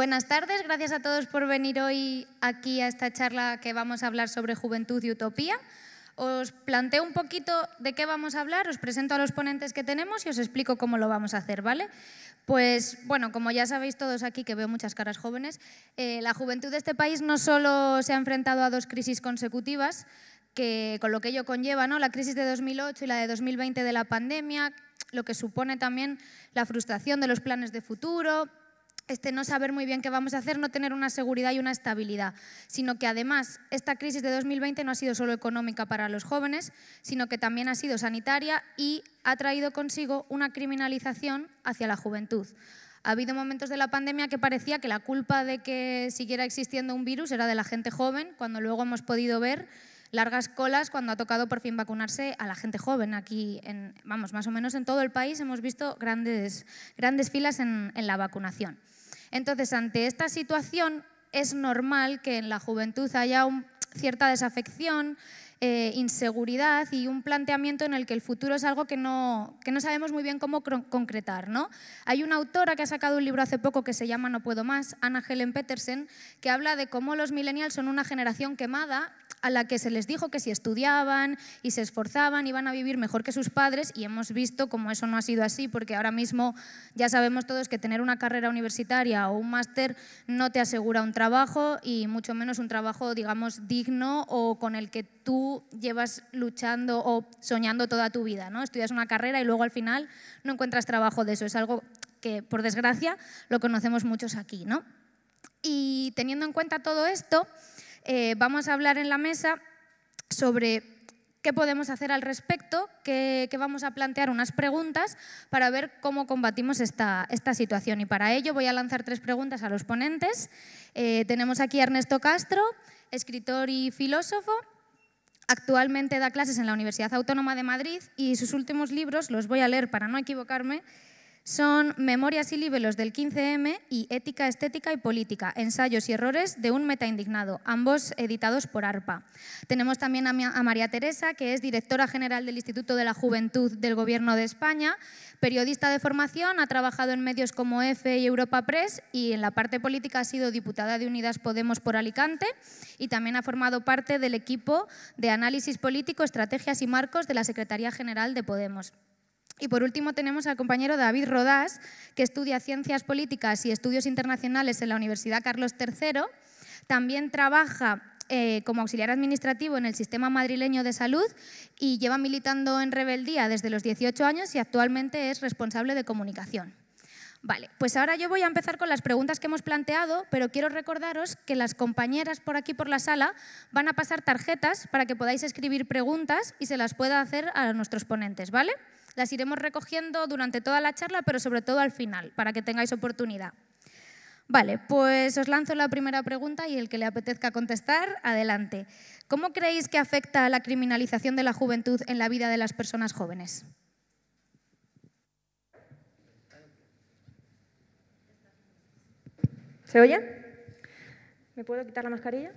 Buenas tardes, gracias a todos por venir hoy aquí a esta charla que vamos a hablar sobre juventud y utopía. Os planteo un poquito de qué vamos a hablar, os presento a los ponentes que tenemos y os explico cómo lo vamos a hacer, ¿vale? Pues bueno, como ya sabéis todos aquí, que veo muchas caras jóvenes, eh, la juventud de este país no solo se ha enfrentado a dos crisis consecutivas, que con lo que ello conlleva, ¿no? La crisis de 2008 y la de 2020 de la pandemia, lo que supone también la frustración de los planes de futuro, este no saber muy bien qué vamos a hacer, no tener una seguridad y una estabilidad, sino que además esta crisis de 2020 no ha sido solo económica para los jóvenes, sino que también ha sido sanitaria y ha traído consigo una criminalización hacia la juventud. Ha habido momentos de la pandemia que parecía que la culpa de que siguiera existiendo un virus era de la gente joven, cuando luego hemos podido ver largas colas cuando ha tocado por fin vacunarse a la gente joven. Aquí, en, vamos, más o menos en todo el país hemos visto grandes, grandes filas en la vacunación. Entonces, ante esta situación, es normal que en la juventud haya cierta desafección, eh, inseguridad y un planteamiento en el que el futuro es algo que no, que no sabemos muy bien cómo concretar. ¿no? Hay una autora que ha sacado un libro hace poco que se llama No puedo más, Anna Helen Petersen, que habla de cómo los millennials son una generación quemada a la que se les dijo que si estudiaban y se esforzaban iban a vivir mejor que sus padres y hemos visto cómo eso no ha sido así porque ahora mismo ya sabemos todos que tener una carrera universitaria o un máster no te asegura un trabajo y mucho menos un trabajo digamos digno o con el que tú llevas luchando o soñando toda tu vida, ¿no? Estudias una carrera y luego al final no encuentras trabajo de eso. Es algo que, por desgracia, lo conocemos muchos aquí, Y teniendo en cuenta todo esto, eh, vamos a hablar en la mesa sobre qué podemos hacer al respecto, que, vamos a plantear unas preguntas para ver cómo combatimos esta, situación. Y para ello voy a lanzar tres preguntas a los ponentes. Eh, tenemos aquí a Ernesto Castro, escritor y filósofo, Actualmente da clases en la Universidad Autónoma de Madrid y sus últimos libros, los voy a leer para no equivocarme, son Memorias y libelos del 15M y Ética, Estética y Política, Ensayos y Errores de un meta indignado, ambos editados por ARPA. Tenemos también a, a María Teresa, que es directora general del Instituto de la Juventud del Gobierno de España, periodista de formación, ha trabajado en medios como EFE y Europa Press y en la parte política ha sido diputada de Unidas Podemos por Alicante y también ha formado parte del equipo de análisis político, estrategias y marcos de la Secretaría General de Podemos. Y por último tenemos al compañero David Rodás, que estudia Ciencias Políticas y Estudios Internacionales en la Universidad Carlos III. También trabaja eh, como auxiliar administrativo en el Sistema Madrileño de Salud y lleva militando en rebeldía desde los 18 años y actualmente es responsable de comunicación. Vale, pues ahora yo voy a empezar con las preguntas que hemos planteado, pero quiero recordaros que las compañeras por aquí por la sala van a pasar tarjetas para que podáis escribir preguntas y se las pueda hacer a nuestros ponentes, ¿vale? Las iremos recogiendo durante toda la charla, pero sobre todo al final, para que tengáis oportunidad. Vale, pues os lanzo la primera pregunta y el que le apetezca contestar, adelante. ¿Cómo creéis que afecta la criminalización de la juventud en la vida de las personas jóvenes? ¿Se oye? ¿Me puedo quitar la mascarilla?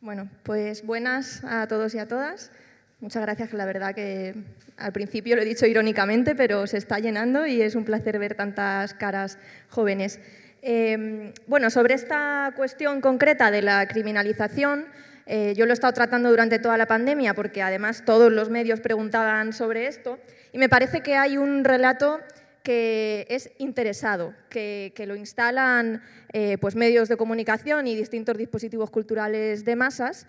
Bueno, pues buenas a todos y a todas. Muchas gracias, la verdad que al principio lo he dicho irónicamente, pero se está llenando y es un placer ver tantas caras jóvenes. Em, bueno, sobre esta cuestión concreta de la criminalización, eh, yo lo he estado tratando durante toda la pandemia porque además todos los medios preguntaban sobre esto y me parece que hay un relato que es interesado, que, lo instalan eh, pues, medios de comunicación y distintos dispositivos culturales de masas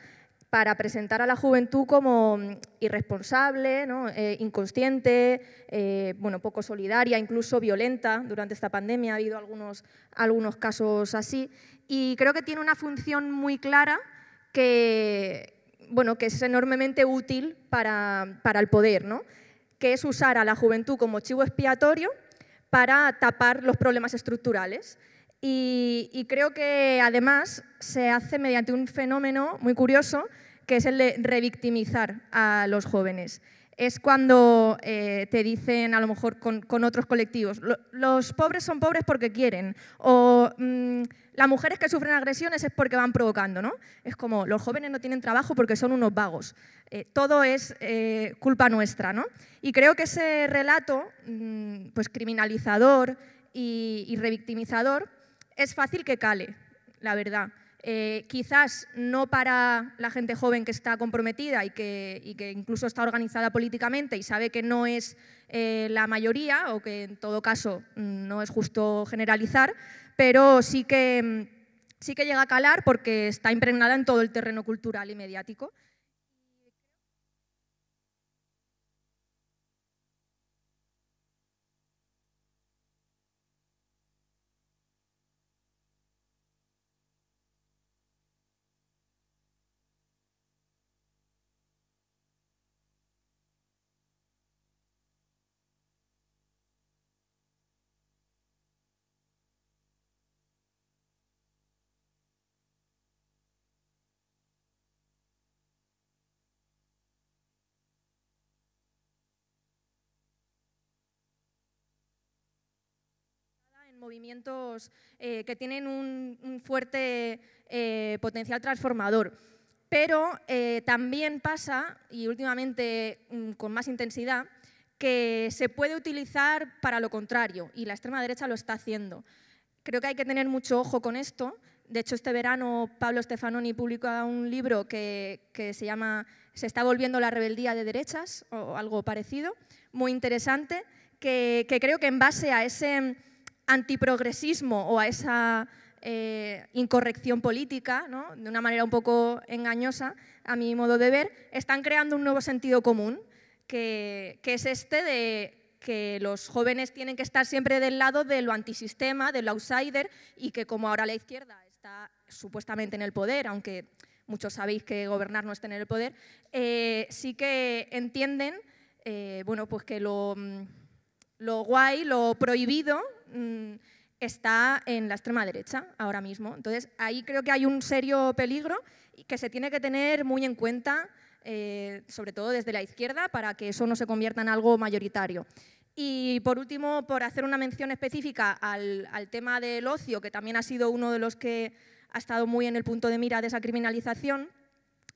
para presentar a la juventud como mm, irresponsable, eh, inconsciente, eh, bueno, poco solidaria, incluso violenta. Durante esta pandemia ha habido algunos, algunos casos así. Y creo que tiene una función muy clara que, que es enormemente útil para, el poder, que es usar a la juventud como chivo expiatorio para tapar los problemas estructurales. Y, y creo que además se hace mediante un fenómeno muy curioso, que es el de revictimizar a los jóvenes es cuando eh, te dicen a lo mejor con, otros colectivos, los pobres son pobres porque quieren, o mm, las mujeres que sufren agresiones es porque van provocando, ¿no? Es como, los jóvenes no tienen trabajo porque son unos vagos. Eh, todo es eh, culpa nuestra, ¿no? Y creo que ese relato, mm, pues criminalizador y revictimizador, es fácil que cale, la verdad. Eh, quizás no para la gente joven que está comprometida y que, incluso está organizada políticamente y sabe que no es eh, la mayoría o que en todo caso mm, no es justo generalizar, pero sí mm, sí que llega a calar porque está impregnada en todo el terreno cultural y mediático. movimientos eh, que tienen un, fuerte eh, potencial transformador. Pero eh, también pasa, y últimamente mm, con más intensidad, que se puede utilizar para lo contrario, y la extrema derecha lo está haciendo. Creo que hay que tener mucho ojo con esto. De hecho, este verano Pablo Stefanoni publicó un libro que, se llama Se está volviendo la rebeldía de derechas, o algo parecido, muy interesante, que creo que en base a ese antiprogresismo o a esa eh, incorrección política, de una manera un poco engañosa, a mi modo de ver, están creando un nuevo sentido común, que, es este de que los jóvenes tienen que estar siempre del lado de lo antisistema, del outsider, y que como ahora la izquierda está supuestamente en el poder, aunque muchos sabéis que gobernar no es tener el poder, eh, sí que entienden eh, bueno, pues que lo, lo guay, lo prohibido, Mm, está en la extrema derecha ahora mismo. Entonces, ahí creo que hay un serio peligro que se tiene que tener muy en cuenta, eh, sobre todo desde la izquierda, para que eso no se convierta en algo mayoritario. Y por último, por hacer una mención específica al, tema del ocio, que también ha sido uno de los que ha estado muy en el punto de mira de esa criminalización,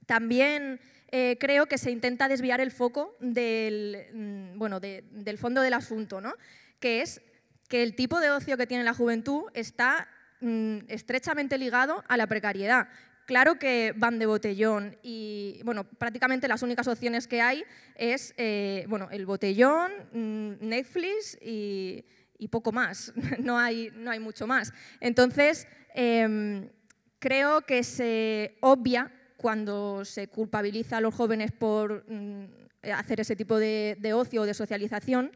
también eh, creo que se intenta desviar el foco del, mm, bueno, del fondo del asunto, ¿no? que es que el tipo de ocio que tiene la juventud está mm, estrechamente ligado a la precariedad. Claro que van de botellón y, bueno, prácticamente las únicas opciones que hay es, eh, bueno, el botellón, mm, Netflix y, poco más. no, hay, no hay mucho más. Entonces, em, creo que se obvia cuando se culpabiliza a los jóvenes por mm, hacer ese tipo de, de ocio o de socialización,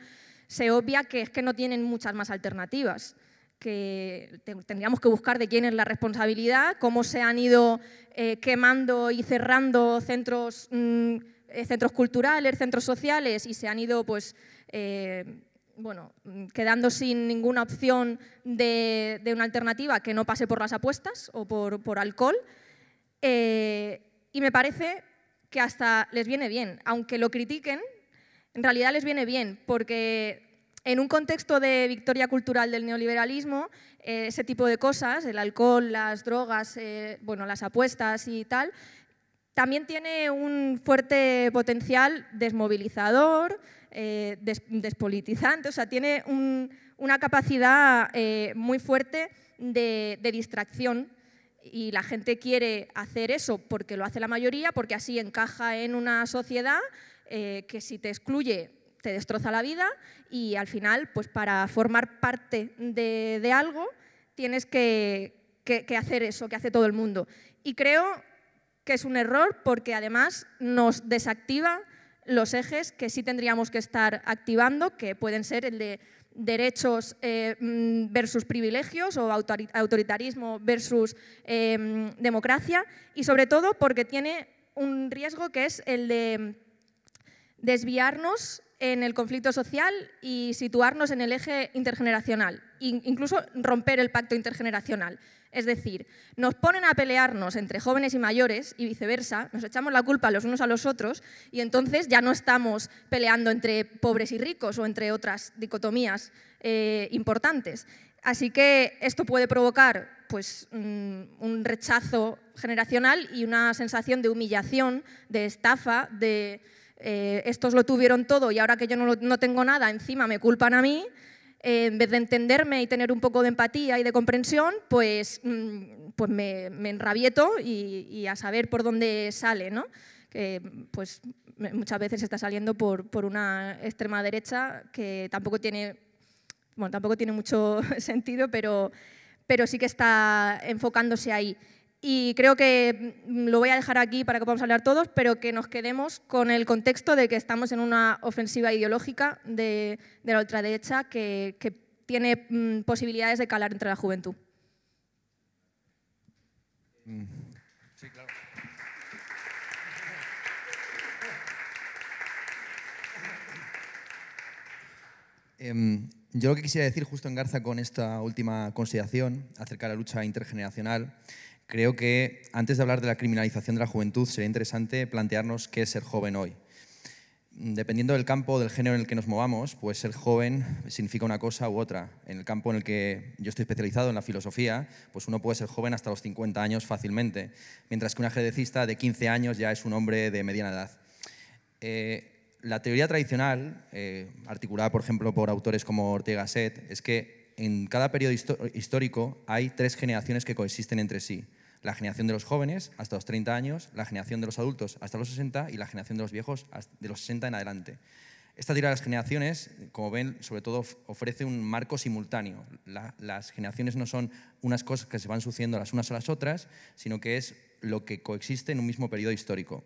se obvia que es que no tienen muchas más alternativas que tendríamos que buscar de quién es la responsabilidad, cómo se han ido eh, quemando y cerrando centros, mm, centros culturales, centros sociales y se han ido pues, eh, bueno, quedando sin ninguna opción de, una alternativa que no pase por las apuestas o por, por alcohol. Eh, y me parece que hasta les viene bien, aunque lo critiquen, en realidad les viene bien, porque en un contexto de victoria cultural del neoliberalismo, eh, ese tipo de cosas, el alcohol, las drogas, eh, bueno, las apuestas y tal, también tiene un fuerte potencial desmovilizador, eh, despolitizante, o sea, tiene una capacidad muy fuerte de, de distracción y la gente quiere hacer eso porque lo hace la mayoría, porque así encaja en una sociedad eh, que si te excluye te destroza la vida y al final, pues para formar parte de, algo, tienes que, hacer eso que hace todo el mundo. Y creo que es un error porque además nos desactiva los ejes que sí tendríamos que estar activando, que pueden ser el de derechos eh, mm, versus privilegios o autoritarismo versus eh, mm, democracia y sobre todo porque tiene un riesgo que es el de desviarnos en el conflicto social y situarnos en el eje intergeneracional, incluso romper el pacto intergeneracional. Es decir, nos ponen a pelearnos entre jóvenes y mayores y viceversa, nos echamos la culpa los unos a los otros y entonces ya no estamos peleando entre pobres y ricos o entre otras dicotomías eh, importantes. Así que esto puede provocar pues, mm, un rechazo generacional y una sensación de humillación, de estafa, de, eh, estos lo tuvieron todo y ahora que yo no, tengo nada, encima me culpan a mí, eh, en vez de entenderme y tener un poco de empatía y de comprensión, pues, mm, pues me, enrabieto y, a saber por dónde sale, ¿no? que pues, muchas veces está saliendo por, una extrema derecha que tampoco tiene, bueno, tampoco tiene mucho sentido, pero sí que está enfocándose ahí. Y creo que mm, lo voy a dejar aquí para que podamos hablar todos, pero que nos quedemos con el contexto de que estamos en una ofensiva ideológica de, la ultraderecha que, tiene mm, posibilidades de calar entre la juventud. Em, yo lo que quisiera decir justo en Garza con esta última consideración acerca de la lucha intergeneracional Creo que antes de hablar de la criminalización de la juventud sería interesante plantearnos qué es ser joven hoy. Dependiendo del campo o del género en el que nos movamos, pues ser joven significa una cosa u otra. En el campo en el que yo estoy especializado, en la filosofía, pues uno puede ser joven hasta los 50 años fácilmente, mientras que un ajedrecista de 15 años ya es un hombre de mediana edad. Eh, la teoría tradicional, eh, articulada por ejemplo por autores como Ortega Set, es que en cada periodo histórico hay tres generaciones que coexisten entre sí la generación de los jóvenes hasta los 30 años, la generación de los adultos hasta los 60 y la generación de los viejos de los 60 en adelante. Esta tira de las generaciones, como ven, sobre todo ofrece un marco simultáneo. las generaciones no son unas cosas que se van sucediendo las unas a las otras, sino que es lo que coexiste en un mismo periodo histórico.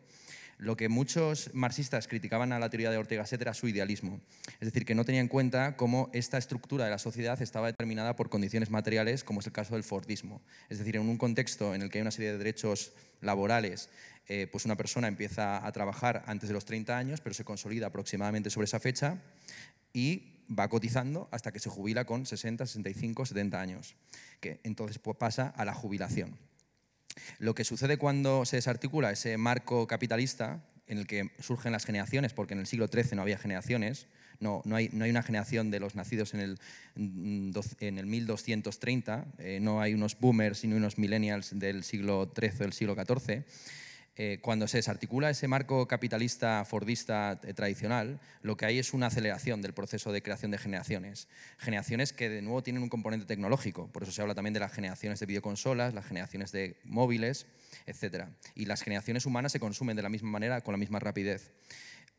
Lo que muchos marxistas criticaban a la teoría de Ortega Set era su idealismo, es decir, que no tenía en cuenta cómo esta estructura de la sociedad estaba determinada por condiciones materiales, como es el caso del Fordismo. Es decir, en un contexto en el que hay una serie de derechos laborales, eh, pues una persona empieza a trabajar antes de los 30 años, pero se consolida aproximadamente sobre esa fecha y va cotizando hasta que se jubila con 60, 65, 70 años, que entonces pues, pasa a la jubilación lo que sucede cuando se desarticula ese marco capitalista en el que surgen las generaciones, porque en el siglo XIII no había generaciones, no, hay, una generación de los nacidos en el, 1230, mm, eh, no hay unos boomers sino unos millennials del siglo XIII o del siglo XIV. Eh, cuando se desarticula ese marco capitalista fordista eh, tradicional, lo que hay es una aceleración del proceso de creación de generaciones. Generaciones que de nuevo tienen un componente tecnológico, por eso se habla también de las generaciones de videoconsolas, las generaciones de móviles, etc. Y las generaciones humanas se consumen de la misma manera, con la misma rapidez.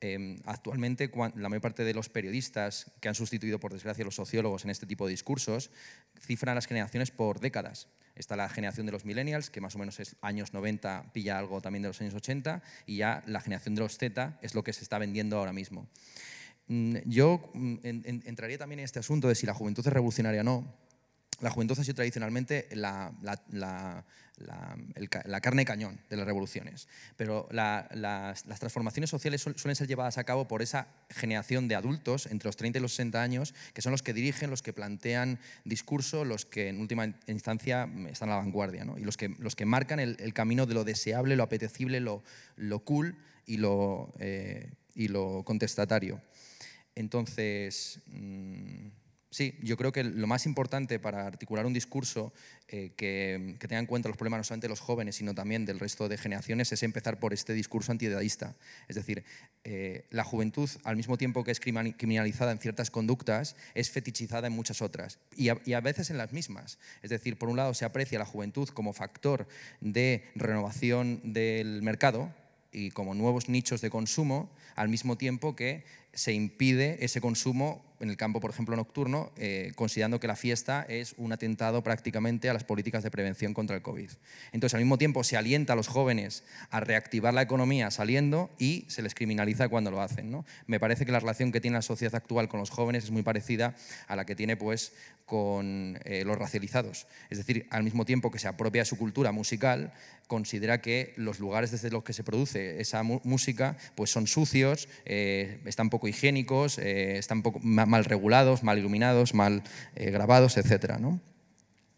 Em, actualmente, la mayor parte de los periodistas que han sustituido, por desgracia, a los sociólogos en este tipo de discursos, cifran las generaciones por décadas está la generación de los millennials, que más o menos es años 90, pilla algo también de los años 80, y ya la generación de los Z es lo que se está vendiendo ahora mismo. Mm, yo mm, entraría también en este asunto de si la juventud es revolucionaria o no, la juventud ha sido tradicionalmente la, la, la, carne cañón de las revoluciones, pero las, transformaciones sociales suelen ser llevadas a cabo por esa generación de adultos entre los 30 y los 60 años, que son los que dirigen, los que plantean discurso, los que en última instancia están a la vanguardia, y los que, los que marcan el, camino de lo deseable, lo apetecible, lo, lo cool y lo, eh, lo contestatario. Entonces... Mm, Sí, yo creo que lo más importante para articular un discurso eh, que, tenga en cuenta los problemas no solamente de los jóvenes, sino también del resto de generaciones, es empezar por este discurso antiedadista. Es decir, eh, la juventud, al mismo tiempo que es criminalizada en ciertas conductas, es fetichizada en muchas otras, y a veces en las mismas. Es decir, por un lado se aprecia la juventud como factor de renovación del mercado, y como nuevos nichos de consumo, al mismo tiempo que se impide ese consumo en el campo, por ejemplo, nocturno, eh, considerando que la fiesta es un atentado prácticamente a las políticas de prevención contra el COVID. Entonces, al mismo tiempo, se alienta a los jóvenes a reactivar la economía saliendo y se les criminaliza cuando lo hacen. ¿no? Me parece que la relación que tiene la sociedad actual con los jóvenes es muy parecida a la que tiene pues, con eh, los racializados. Es decir, al mismo tiempo que se apropia su cultura musical, considera que los lugares desde los que se produce esa música pues son sucios, eh, están poco higiénicos, eh, están poco, mal regulados, mal iluminados, mal eh, grabados, etc. ¿no?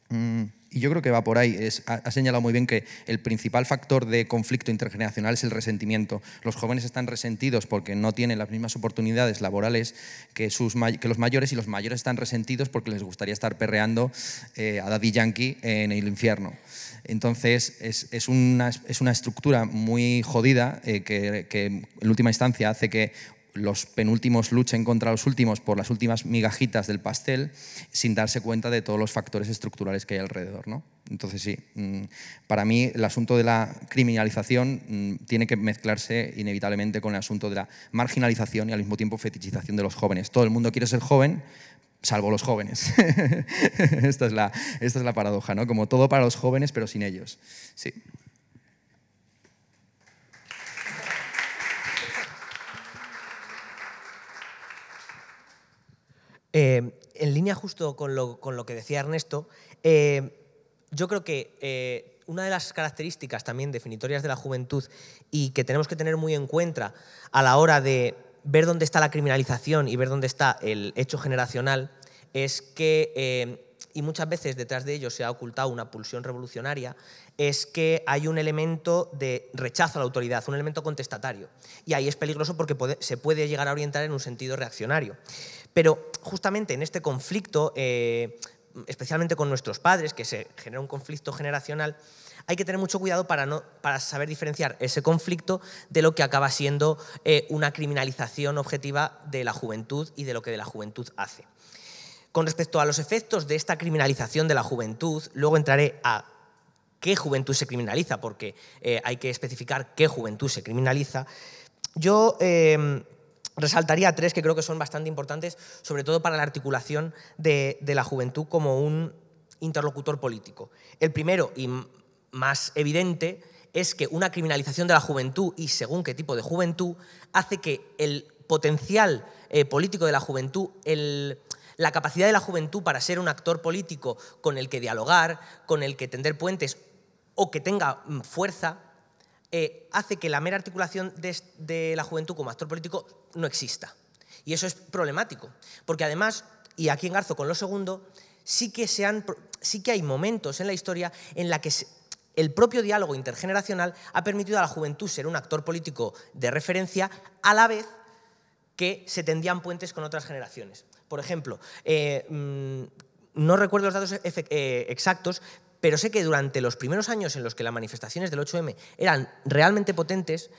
Mm y yo creo que va por ahí. ha, señalado muy bien que el principal factor de conflicto intergeneracional es el resentimiento. Los jóvenes están resentidos porque no tienen las mismas oportunidades laborales que, sus, los mayores y los mayores están resentidos porque les gustaría estar perreando eh, a Daddy Yankee en el infierno. Entonces, es, una, estructura muy jodida eh, que, en última instancia hace que los penúltimos luchen contra los últimos por las últimas migajitas del pastel sin darse cuenta de todos los factores estructurales que hay alrededor. ¿no? Entonces sí, mm, para mí el asunto de la criminalización mm, tiene que mezclarse inevitablemente con el asunto de la marginalización y al mismo tiempo fetichización de los jóvenes. Todo el mundo quiere ser joven, salvo los jóvenes. esta, es la, esta es la paradoja, ¿no? Como todo para los jóvenes, pero sin ellos. Sí. Eh, en línea justo con lo, que decía Ernesto, eh, yo creo que eh, una de las características también definitorias de la juventud y que tenemos que tener muy en cuenta a la hora de ver dónde está la criminalización y ver dónde está el hecho generacional es que y muchas veces detrás de ello se ha ocultado una pulsión revolucionaria, es que hay un elemento de rechazo a la autoridad, un elemento contestatario. Y ahí es peligroso porque se puede llegar a orientar en un sentido reaccionario. Pero justamente en este conflicto, eh, especialmente con nuestros padres, que se genera un conflicto generacional, hay que tener mucho cuidado para, no, para saber diferenciar ese conflicto de lo que acaba siendo eh, una criminalización objetiva de la juventud y de lo que de la juventud hace. Con respecto a los efectos de esta criminalización de la juventud, luego entraré a qué juventud se criminaliza, porque eh, hay que especificar qué juventud se criminaliza. Yo resaltaría tres que creo que son bastante importantes, sobre todo para la articulación de, la juventud como un interlocutor político. El primero y más evidente es que una criminalización de la juventud y según qué tipo de juventud hace que el potencial eh, político de la juventud, la capacidad de la juventud para ser un actor político con el que dialogar, con el que tender puentes o que tenga mm, fuerza, eh, hace que la mera articulación de, la juventud como actor político no exista. Y eso es problemático, porque además, y aquí engarzo con lo segundo, sí que, se han, sí que hay momentos en la historia en la que el propio diálogo intergeneracional ha permitido a la juventud ser un actor político de referencia a la vez que se tendían puentes con otras generaciones. Por ejemplo, eh, mm, no recuerdo los datos eh, exactos, pero sé que durante los primeros años en los que las manifestaciones del 8M eran realmente potentes,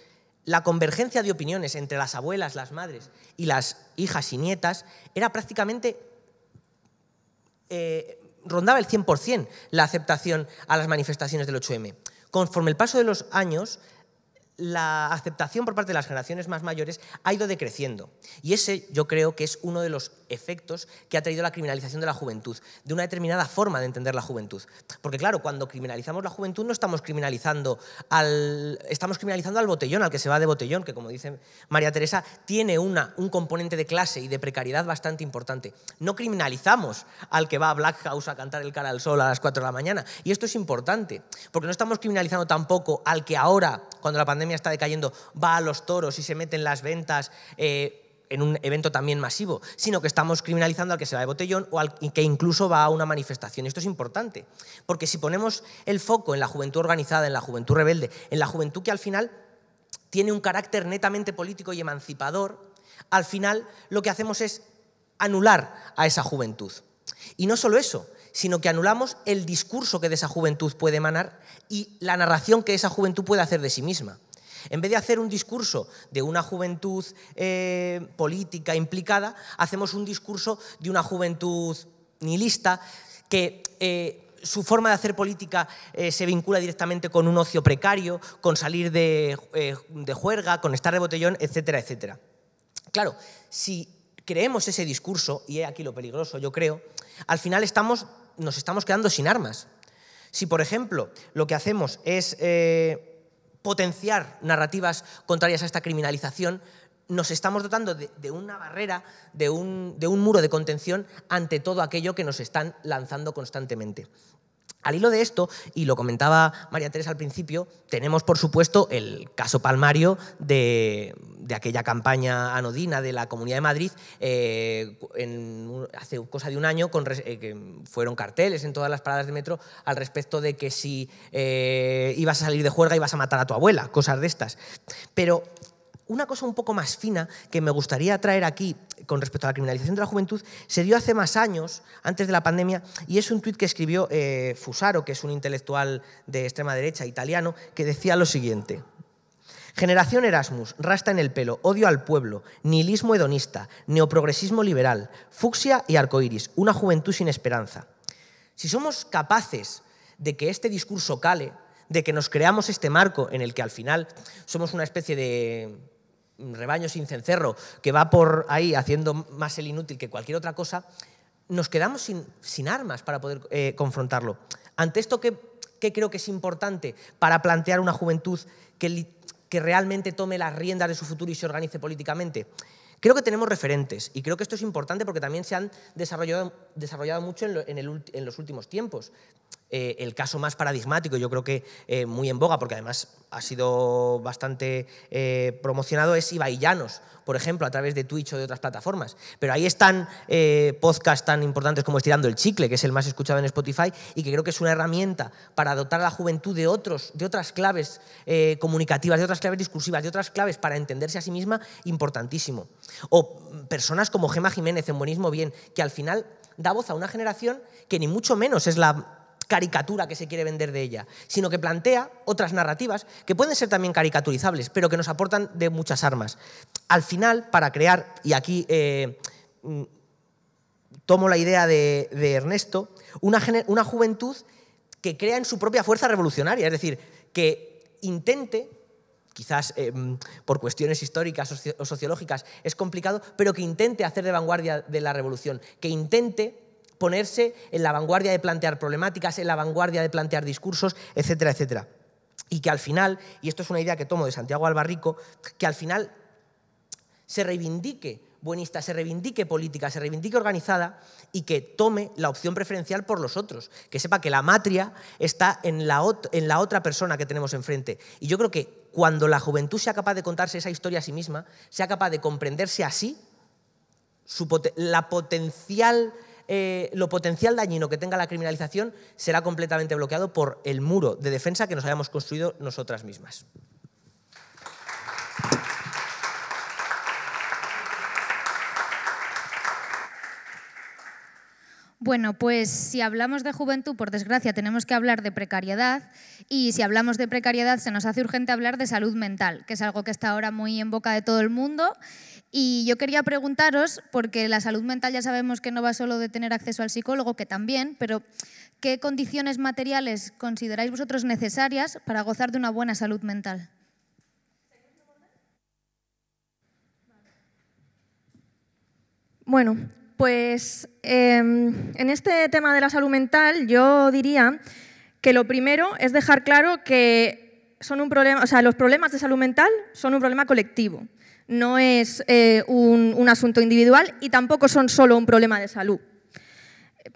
la convergencia de opiniones entre las abuelas, las madres y las hijas y nietas era prácticamente... Eh, rondaba el 100% la aceptación a las manifestaciones del 8M. Conforme el paso de los años, la aceptación por parte de las generaciones más mayores ha ido decreciendo. Y ese yo creo que es uno de los efectos que ha traído la criminalización de la juventud, de una determinada forma de entender la juventud. Porque claro, cuando criminalizamos la juventud no estamos criminalizando al, estamos criminalizando al botellón, al que se va de botellón, que como dice María Teresa, tiene una, un componente de clase y de precariedad bastante importante. No criminalizamos al que va a Black House a cantar el cara al sol a las 4 de la mañana. Y esto es importante, porque no estamos criminalizando tampoco al que ahora, cuando la pandemia está decayendo, va a los toros y se mete en las ventas. Eh, en un evento también masivo, sino que estamos criminalizando al que se va de botellón o al que incluso va a una manifestación. Esto es importante, porque si ponemos el foco en la juventud organizada, en la juventud rebelde, en la juventud que al final tiene un carácter netamente político y emancipador, al final lo que hacemos es anular a esa juventud. Y no solo eso, sino que anulamos el discurso que de esa juventud puede emanar y la narración que esa juventud puede hacer de sí misma. En vez de hacer un discurso de una juventud eh, política implicada, hacemos un discurso de una juventud nihilista que... Eh, su forma de hacer política eh, se vincula directamente con un ocio precario, con salir de, juerga, con estar de botellón, etcétera, etcétera. Claro, si creemos ese discurso, y es aquí lo peligroso, yo creo, al final estamos, nos estamos quedando sin armas. Si, por ejemplo, lo que hacemos es potenciar narrativas contrarias a esta criminalización, nos estamos dotando de, una barrera, de un, muro de contención ante todo aquello que nos están lanzando constantemente. Al hilo de esto, y lo comentaba María Teresa al principio, tenemos por supuesto el caso palmario de, aquella campaña anodina de la Comunidad de Madrid eh, en, hace cosa de un año, con, eh, que fueron carteles en todas las paradas de metro al respecto de que si eh, ibas a salir de juerga ibas a matar a tu abuela, cosas de estas. Pero una cosa un poco más fina que me gustaría traer aquí con respecto a la criminalización de la juventud se dio hace más años, antes de la pandemia, y es un tuit que escribió eh, Fusaro, que es un intelectual de extrema derecha italiano, que decía lo siguiente. Generación Erasmus, rasta en el pelo, odio al pueblo, nihilismo hedonista, neoprogresismo liberal, fucsia y arcoiris, una juventud sin esperanza. Si somos capaces de que este discurso cale, de que nos creamos este marco en el que al final somos una especie de rebaño sin cencerro, que va por ahí haciendo más el inútil que cualquier otra cosa, nos quedamos sin, armas para poder eh, confrontarlo. Ante esto, ¿qué, creo que es importante para plantear una juventud que, realmente tome las riendas de su futuro y se organice políticamente? Creo que tenemos referentes y creo que esto es importante porque también se han desarrollado, mucho en los últimos tiempos. Eh, el caso más paradigmático, yo creo que eh, muy en boga, porque además ha sido bastante eh, promocionado, es Ibaillanos, por ejemplo, a través de Twitch o de otras plataformas. Pero ahí están podcasts tan importantes como Estirando el Chicle, que es el más escuchado en Spotify, y que creo que es una herramienta para dotar a la juventud de, otros, de otras claves comunicativas, de otras claves discursivas, de otras claves para entenderse a sí misma, importantísimo. O personas como Gema Jiménez en Buenismo Bien, que al final da voz a una generación que ni mucho menos es la caricatura que se quiere vender de ella, sino que plantea otras narrativas que pueden ser también caricaturizables, pero que nos aportan de muchas armas. Al final, para crear, y aquí eh, mm, tomo la idea de, Ernesto, una, una juventud que crea en su propia fuerza revolucionaria, es decir, que intente quizás eh, mm, por cuestiones históricas o sociológicas es complicado, pero que intente hacer de vanguardia de la revolución, que intente ponerse en la vanguardia de plantear problemáticas, en la vanguardia de plantear discursos, etcétera, etcétera. Y que al final, y esto es una idea que tomo de Santiago Albarrico, que al final se reivindique buenista, se reivindique política, se reivindique organizada y que tome la opción preferencial por los otros, que sepa que la matria está en la, otra persona que tenemos enfrente. Y yo creo que cuando la juventud sea capaz de contarse esa historia a sí misma, sea capaz de comprenderse así, la potencial eh, lo potencial dañino que tenga la criminalización será completamente bloqueado por el muro de defensa que nos hayamos construido nosotras mismas. Bueno, pues si hablamos de juventud, por desgracia, tenemos que hablar de precariedad y si hablamos de precariedad se nos hace urgente hablar de salud mental, que es algo que está ahora muy en boca de todo el mundo y yo quería preguntaros, porque la salud mental ya sabemos que no va solo de tener acceso al psicólogo, que también, pero ¿qué condiciones materiales consideráis vosotros necesarias para gozar de una buena salud mental? Bueno, pues em, en este tema de la salud mental yo diría que lo primero es dejar claro que son un problema, o sea, los problemas de salud mental son un problema colectivo no es eh, un, asunto individual y tampoco son solo un problema de salud,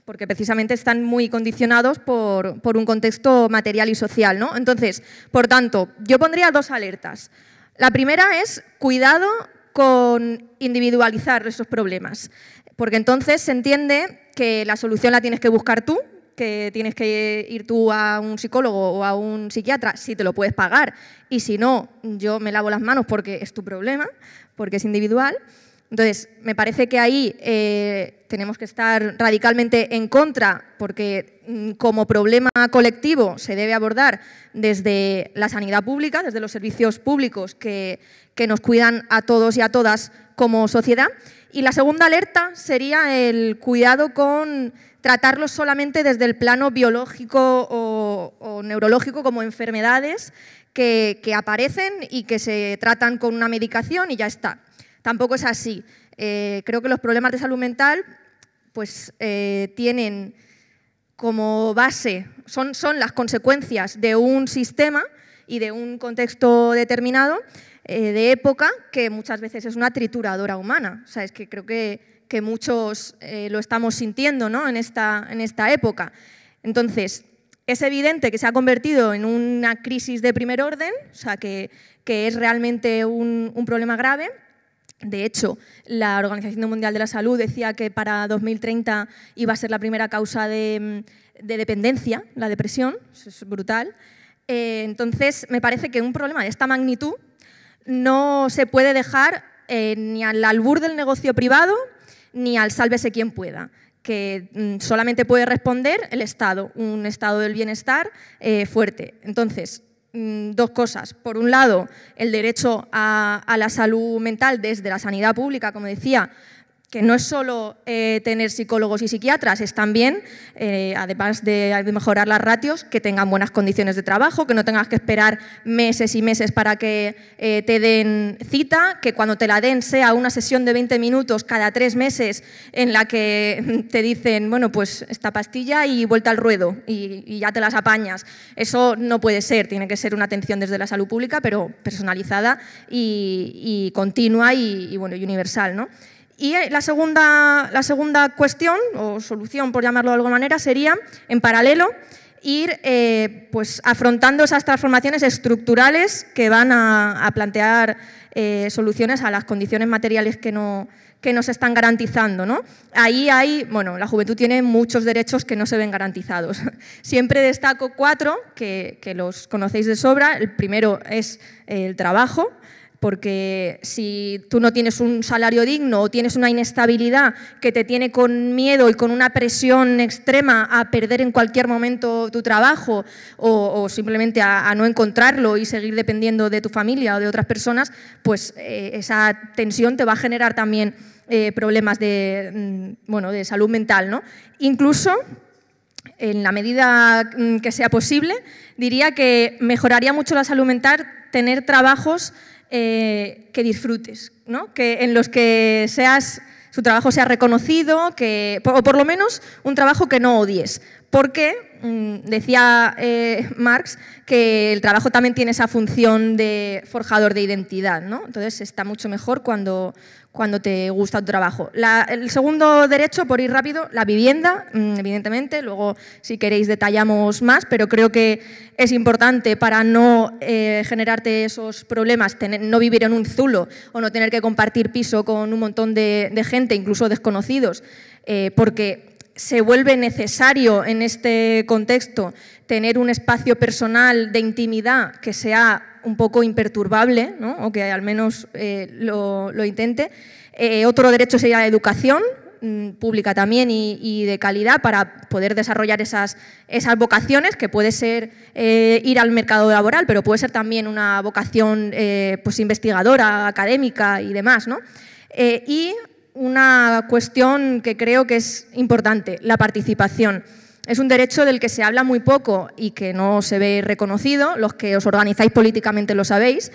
porque precisamente están muy condicionados por, por un contexto material y social. ¿no? Entonces, por tanto, yo pondría dos alertas. La primera es cuidado con individualizar esos problemas, porque entonces se entiende que la solución la tienes que buscar tú, que tienes que ir tú a un psicólogo o a un psiquiatra, si te lo puedes pagar, y si no, yo me lavo las manos porque es tu problema, porque es individual. Entonces, me parece que ahí eh, tenemos que estar radicalmente en contra, porque mm, como problema colectivo se debe abordar desde la sanidad pública, desde los servicios públicos que, que nos cuidan a todos y a todas como sociedad. Y la segunda alerta sería el cuidado con tratarlos solamente desde el plano biológico o, neurológico como enfermedades que, aparecen y que se tratan con una medicación y ya está. Tampoco es así. Eh, creo que los problemas de salud mental pues, eh, tienen como base, son, las consecuencias de un sistema y de un contexto determinado eh, de época que muchas veces es una trituradora humana. O sea, es que creo que que muchos eh, lo estamos sintiendo ¿no? en, esta, en esta época. Entonces, es evidente que se ha convertido en una crisis de primer orden, o sea, que, es realmente un, problema grave. De hecho, la Organización Mundial de la Salud decía que para 2030 iba a ser la primera causa de, dependencia, la depresión, es brutal. Eh, entonces, me parece que un problema de esta magnitud no se puede dejar eh, ni al albur del negocio privado, ni al sálvese quien pueda que mm, solamente puede responder el Estado, un Estado del bienestar eh, fuerte. Entonces, mm, dos cosas. Por un lado, el derecho a, a, la salud mental desde la sanidad pública, como decía, que no es solo eh, tener psicólogos y psiquiatras, es también, eh, además de, mejorar las ratios, que tengan buenas condiciones de trabajo, que no tengas que esperar meses y meses para que eh, te den cita, que cuando te la den sea una sesión de 20 minutos cada tres meses en la que te dicen, bueno, pues esta pastilla y vuelta al ruedo y, ya te las apañas. Eso no puede ser, tiene que ser una atención desde la salud pública, pero personalizada y, continua y, bueno, y universal. ¿no? Y eh, la segunda, la segunda cuestión, o solución por llamarlo de alguna manera, sería, en paralelo, ir eh, pues, afrontando esas transformaciones estructurales que van a, plantear eh, soluciones a las condiciones materiales que no, que nos están garantizando. Ahí hay, bueno, la juventud tiene muchos derechos que no se ven garantizados. Siempre destaco cuatro que, que los conocéis de sobra. El primero es el trabajo, porque si tú no tienes un salario digno o tienes una inestabilidad que te tiene con miedo y con una presión extrema a perder en cualquier momento tu trabajo o, simplemente a, no encontrarlo y seguir dependiendo de tu familia o de otras personas, pues eh, esa tensión te va a generar también eh, problemas de, mm, bueno, de salud mental. ¿no? Incluso en la medida mm, que sea posible, diría que mejoraría mucho la salud mental tener trabajos eh, que disfrutes, ¿no? que en los que seas, su trabajo sea reconocido, que, o por lo menos un trabajo que no odies. Porque mm, decía eh, Marx que el trabajo también tiene esa función de forjador de identidad, ¿no? entonces está mucho mejor cuando, cuando te gusta tu trabajo. el segundo derecho, por ir rápido, la vivienda, mm, evidentemente. Luego, si queréis, detallamos más, pero creo que es importante para no eh, generarte esos problemas, no vivir en un zulo o no tener que compartir piso con un montón de, gente, incluso desconocidos, eh, porque se vuelve necesario en este contexto tener un espacio personal de intimidad que sea un poco imperturbable, o que al menos eh, lo, intente. Eh, otro derecho sería la educación mm, pública también y, de calidad para poder desarrollar esas, esas vocaciones, que puede ser eh, ir al mercado laboral, pero puede ser también una vocación pues investigadora, académica y demás. ¿no? una cuestión que creo que es importante, la participación. Es un derecho del que se habla muy poco y que no se ve reconocido, los que os organizáis políticamente lo sabéis,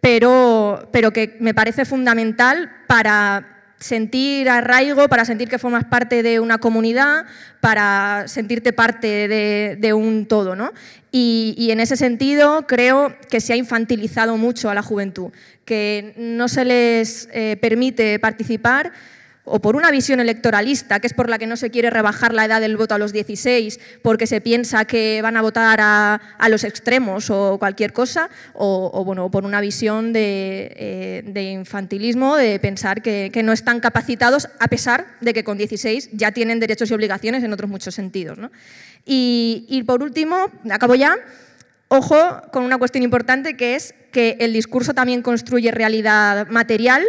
pero, pero que me parece fundamental para sentir arraigo, para sentir que formas parte de una comunidad, para sentirte parte de, un todo. ¿no? Y, en ese sentido creo que se ha infantilizado mucho a la juventud, que no se les eh, permite participar o por una visión electoralista, que es por la que no se quiere rebajar la edad del voto a los 16 porque se piensa que van a votar a, los extremos o cualquier cosa, o, bueno, por una visión de, eh, infantilismo, de pensar que, no están capacitados a pesar de que con 16 ya tienen derechos y obligaciones en otros muchos sentidos. Y, y por último, acabo ya, ojo con una cuestión importante que es que el discurso también construye realidad material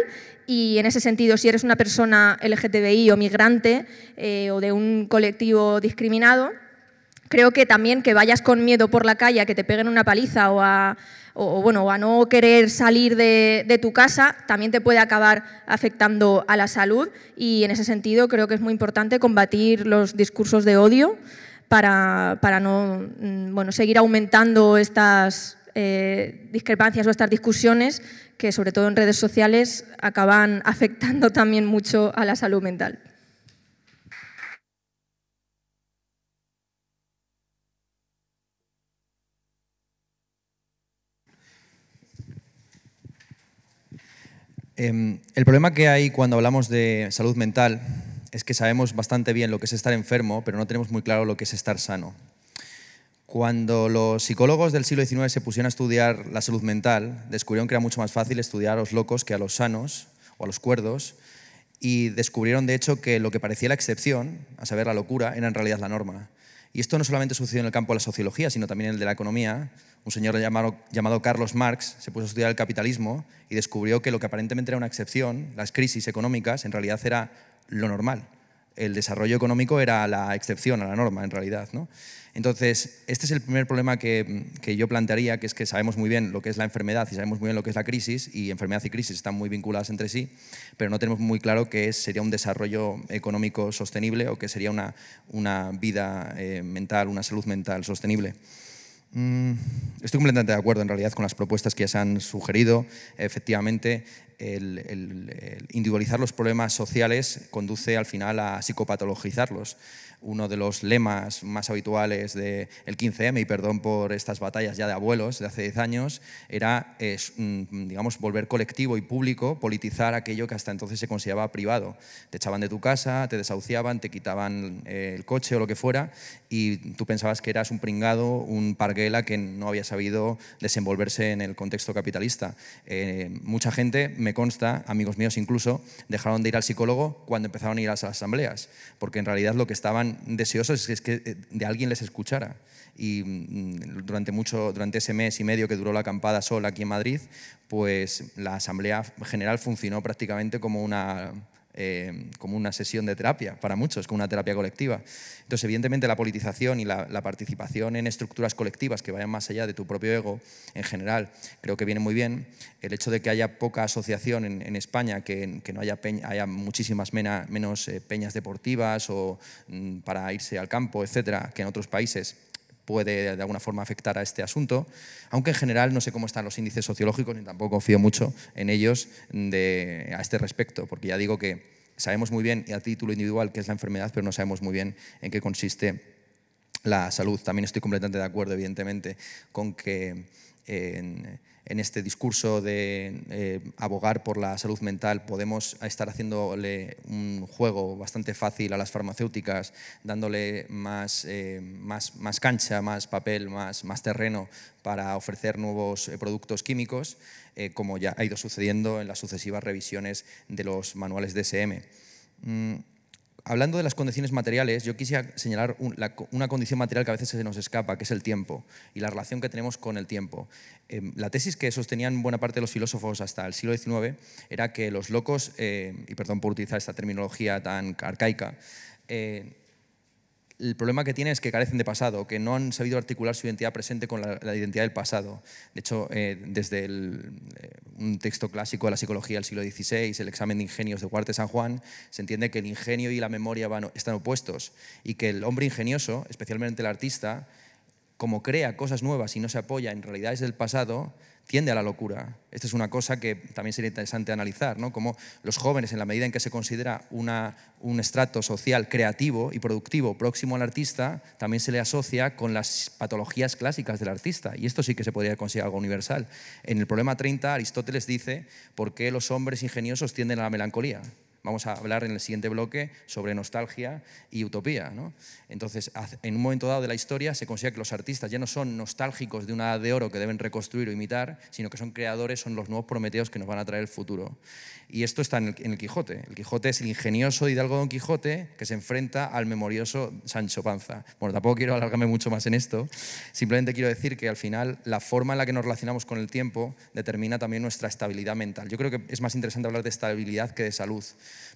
y en ese sentido, si eres una persona LGTBI o migrante eh, o de un colectivo discriminado, creo que también que vayas con miedo por la calle a que te peguen una paliza o a, bueno, a no querer salir de, tu casa, también te puede acabar afectando a la salud y en ese sentido creo que es muy importante combatir los discursos de odio para, no mm, seguir aumentando estas eh, discrepancias o estas discusiones que sobre todo en redes sociales acaban afectando también mucho a la salud mental. Em, el problema que hay cuando hablamos de salud mental es que sabemos bastante bien lo que es estar enfermo, pero no tenemos muy claro lo que es estar sano. Cuando los psicólogos del siglo XIX se pusieron a estudiar la salud mental, descubrieron que era mucho más fácil estudiar a los locos que a los sanos o a los cuerdos, y descubrieron de hecho que lo que parecía la excepción, a saber, la locura, era en realidad la norma. Y esto no solamente sucedió en el campo de la sociología, sino también en el de la economía. Un señor llamado, Carlos Marx se puso a estudiar el capitalismo y descubrió que lo que aparentemente era una excepción, las crisis económicas, en realidad era lo normal. El desarrollo económico era la excepción a la norma, en realidad. Entonces, este es el primer problema que, yo plantearía, que es que sabemos muy bien lo que es la enfermedad y sabemos muy bien lo que es la crisis, y enfermedad y crisis están muy vinculadas entre sí, pero no tenemos muy claro qué sería un desarrollo económico sostenible o qué sería una, vida eh, mental, una salud mental sostenible. Mm, estoy completamente de acuerdo en realidad con las propuestas que ya se han sugerido. Efectivamente, individualizar los problemas sociales conduce al final a psicopatologizarlos uno de los lemas más habituales del el 15M, y perdón por estas batallas ya de abuelos de hace 10 años, era, es, mm, digamos, volver colectivo y público, politizar aquello que hasta entonces se consideraba privado. Te echaban de tu casa, te desahuciaban, te quitaban eh, el coche o lo que fuera, y tú pensabas que eras un pringado, un parguela que no había sabido desenvolverse en el contexto capitalista. Eh, mucha gente, me consta, amigos míos incluso, dejaron de ir al psicólogo cuando empezaron a ir a las asambleas, porque en realidad lo que estaban deseosos es que eh, de alguien les escuchara. Y mm, durante, mucho, durante ese mes y medio que duró la acampada sola aquí en Madrid, pues la Asamblea General funcionó prácticamente como una, eh, como una sesión de terapia para muchos, como una terapia colectiva. Entonces, evidentemente, la politización y la, participación en estructuras colectivas que vayan más allá de tu propio ego en general, creo que viene muy bien. El hecho de que haya poca asociación en, España, que, no haya, haya muchísimas menos eh, peñas deportivas o mm, para irse al campo, etcétera, que en otros países puede de alguna forma afectar a este asunto, aunque en general no sé cómo están los índices sociológicos ni tampoco confío mucho en ellos de, a este respecto, porque ya digo que sabemos muy bien y a título individual qué es la enfermedad, pero no sabemos muy bien en qué consiste la salud. También estoy completamente de acuerdo, evidentemente, con que en este discurso de eh, abogar por la salud mental, podemos estar haciéndole un juego bastante fácil a las farmacéuticas, dándole más, eh, más, más cancha, más papel, más, más terreno para ofrecer nuevos eh, productos químicos, como ya ha ido sucediendo en las sucesivas revisiones de los manuales DSM. Mm. Hablando de las condiciones materiales, yo quisiera señalar una condición material que a veces se nos escapa, que es el tiempo y la relación que tenemos con el tiempo. Em, la tesis que sostenían buena parte de los filósofos hasta el siglo XIX era que los locos, eh, y perdón por utilizar esta terminología tan arcaica, eh, el problema que tiene es que carecen de pasado, que no han sabido articular su identidad presente con la, identidad del pasado. De hecho, eh, desde eh, un texto clásico de la psicología del siglo XVI, el examen de ingenios de Huarte San Juan, se entiende que el ingenio y la memoria están opuestos y que el hombre ingenioso, especialmente el artista, como crea cosas nuevas y no se apoya en realidades del pasado, tiende a la locura. Esta es una cosa que también sería interesante analizar, ¿no? Cómo los jóvenes, en la medida en que se considera un estrato social creativo y productivo próximo al artista, también se le asocia con las patologías clásicas del artista. Y esto sí que se podría considerar algo universal. En el problema 30, Aristóteles dice por qué los hombres ingeniosos tienden a la melancolía. Vamos a hablar en el siguiente bloque sobre nostalgia y utopía. ¿no? Entonces, en un momento dado de la historia se considera que los artistas ya no son nostálgicos de una edad de oro que deben reconstruir o imitar, sino que son creadores, son los nuevos prometeos que nos van a traer el futuro. Y esto está en en el Quijote. El Quijote es el ingenioso hidalgo Don Quijote que se enfrenta al memorioso Sancho Panza. Bueno, tampoco quiero alargarme mucho más en esto. Simplemente quiero decir que al final la forma en la que nos relacionamos con el tiempo determina también nuestra estabilidad mental. Yo creo que es más interesante hablar de estabilidad que de salud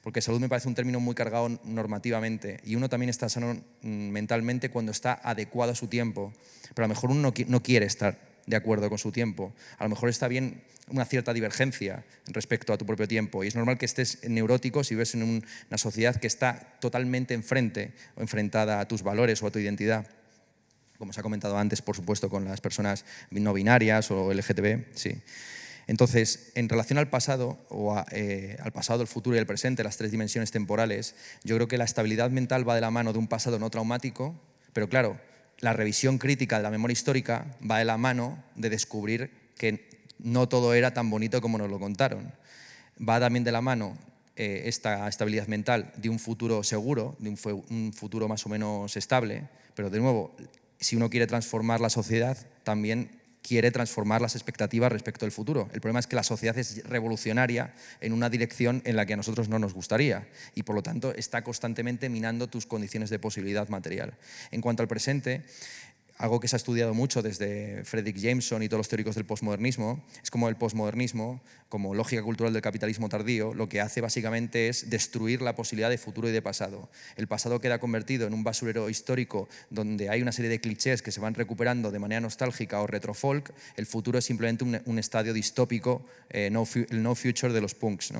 porque salud me parece un término muy cargado normativamente y uno también está sano mm, mentalmente cuando está adecuado a su tiempo, pero a lo mejor uno no, quiere estar de acuerdo con su tiempo. A lo mejor está bien una cierta divergencia respecto a tu propio tiempo. Y es normal que estés neurótico si ves en una sociedad que está totalmente enfrente o enfrentada a tus valores o a tu identidad. Como se ha comentado antes, por supuesto, con las personas no binarias o LGTB. Sí. Entonces, en relación al pasado, o eh, al pasado, el futuro y el presente, las tres dimensiones temporales, yo creo que la estabilidad mental va de la mano de un pasado no traumático, pero claro, la revisión crítica de la memoria histórica va de la mano de descubrir que no todo era tan bonito como nos lo contaron. Va también de la mano eh, esta estabilidad mental de un futuro seguro, de un futuro más o menos estable, pero de nuevo, si uno quiere transformar la sociedad, también quiere transformar las expectativas respecto al futuro. El problema es que la sociedad es revolucionaria en una dirección en la que a nosotros no nos gustaría y por lo tanto está constantemente minando tus condiciones de posibilidad material. En cuanto al presente, algo que se ha estudiado mucho desde Frederick Jameson y todos los teóricos del posmodernismo, es como el posmodernismo, como lógica cultural del capitalismo tardío, lo que hace básicamente es destruir la posibilidad de futuro y de pasado. El pasado queda convertido en un basurero histórico donde hay una serie de clichés que se van recuperando de manera nostálgica o retrofolk, el futuro es simplemente un, estadio distópico, eh, el no future de los punks,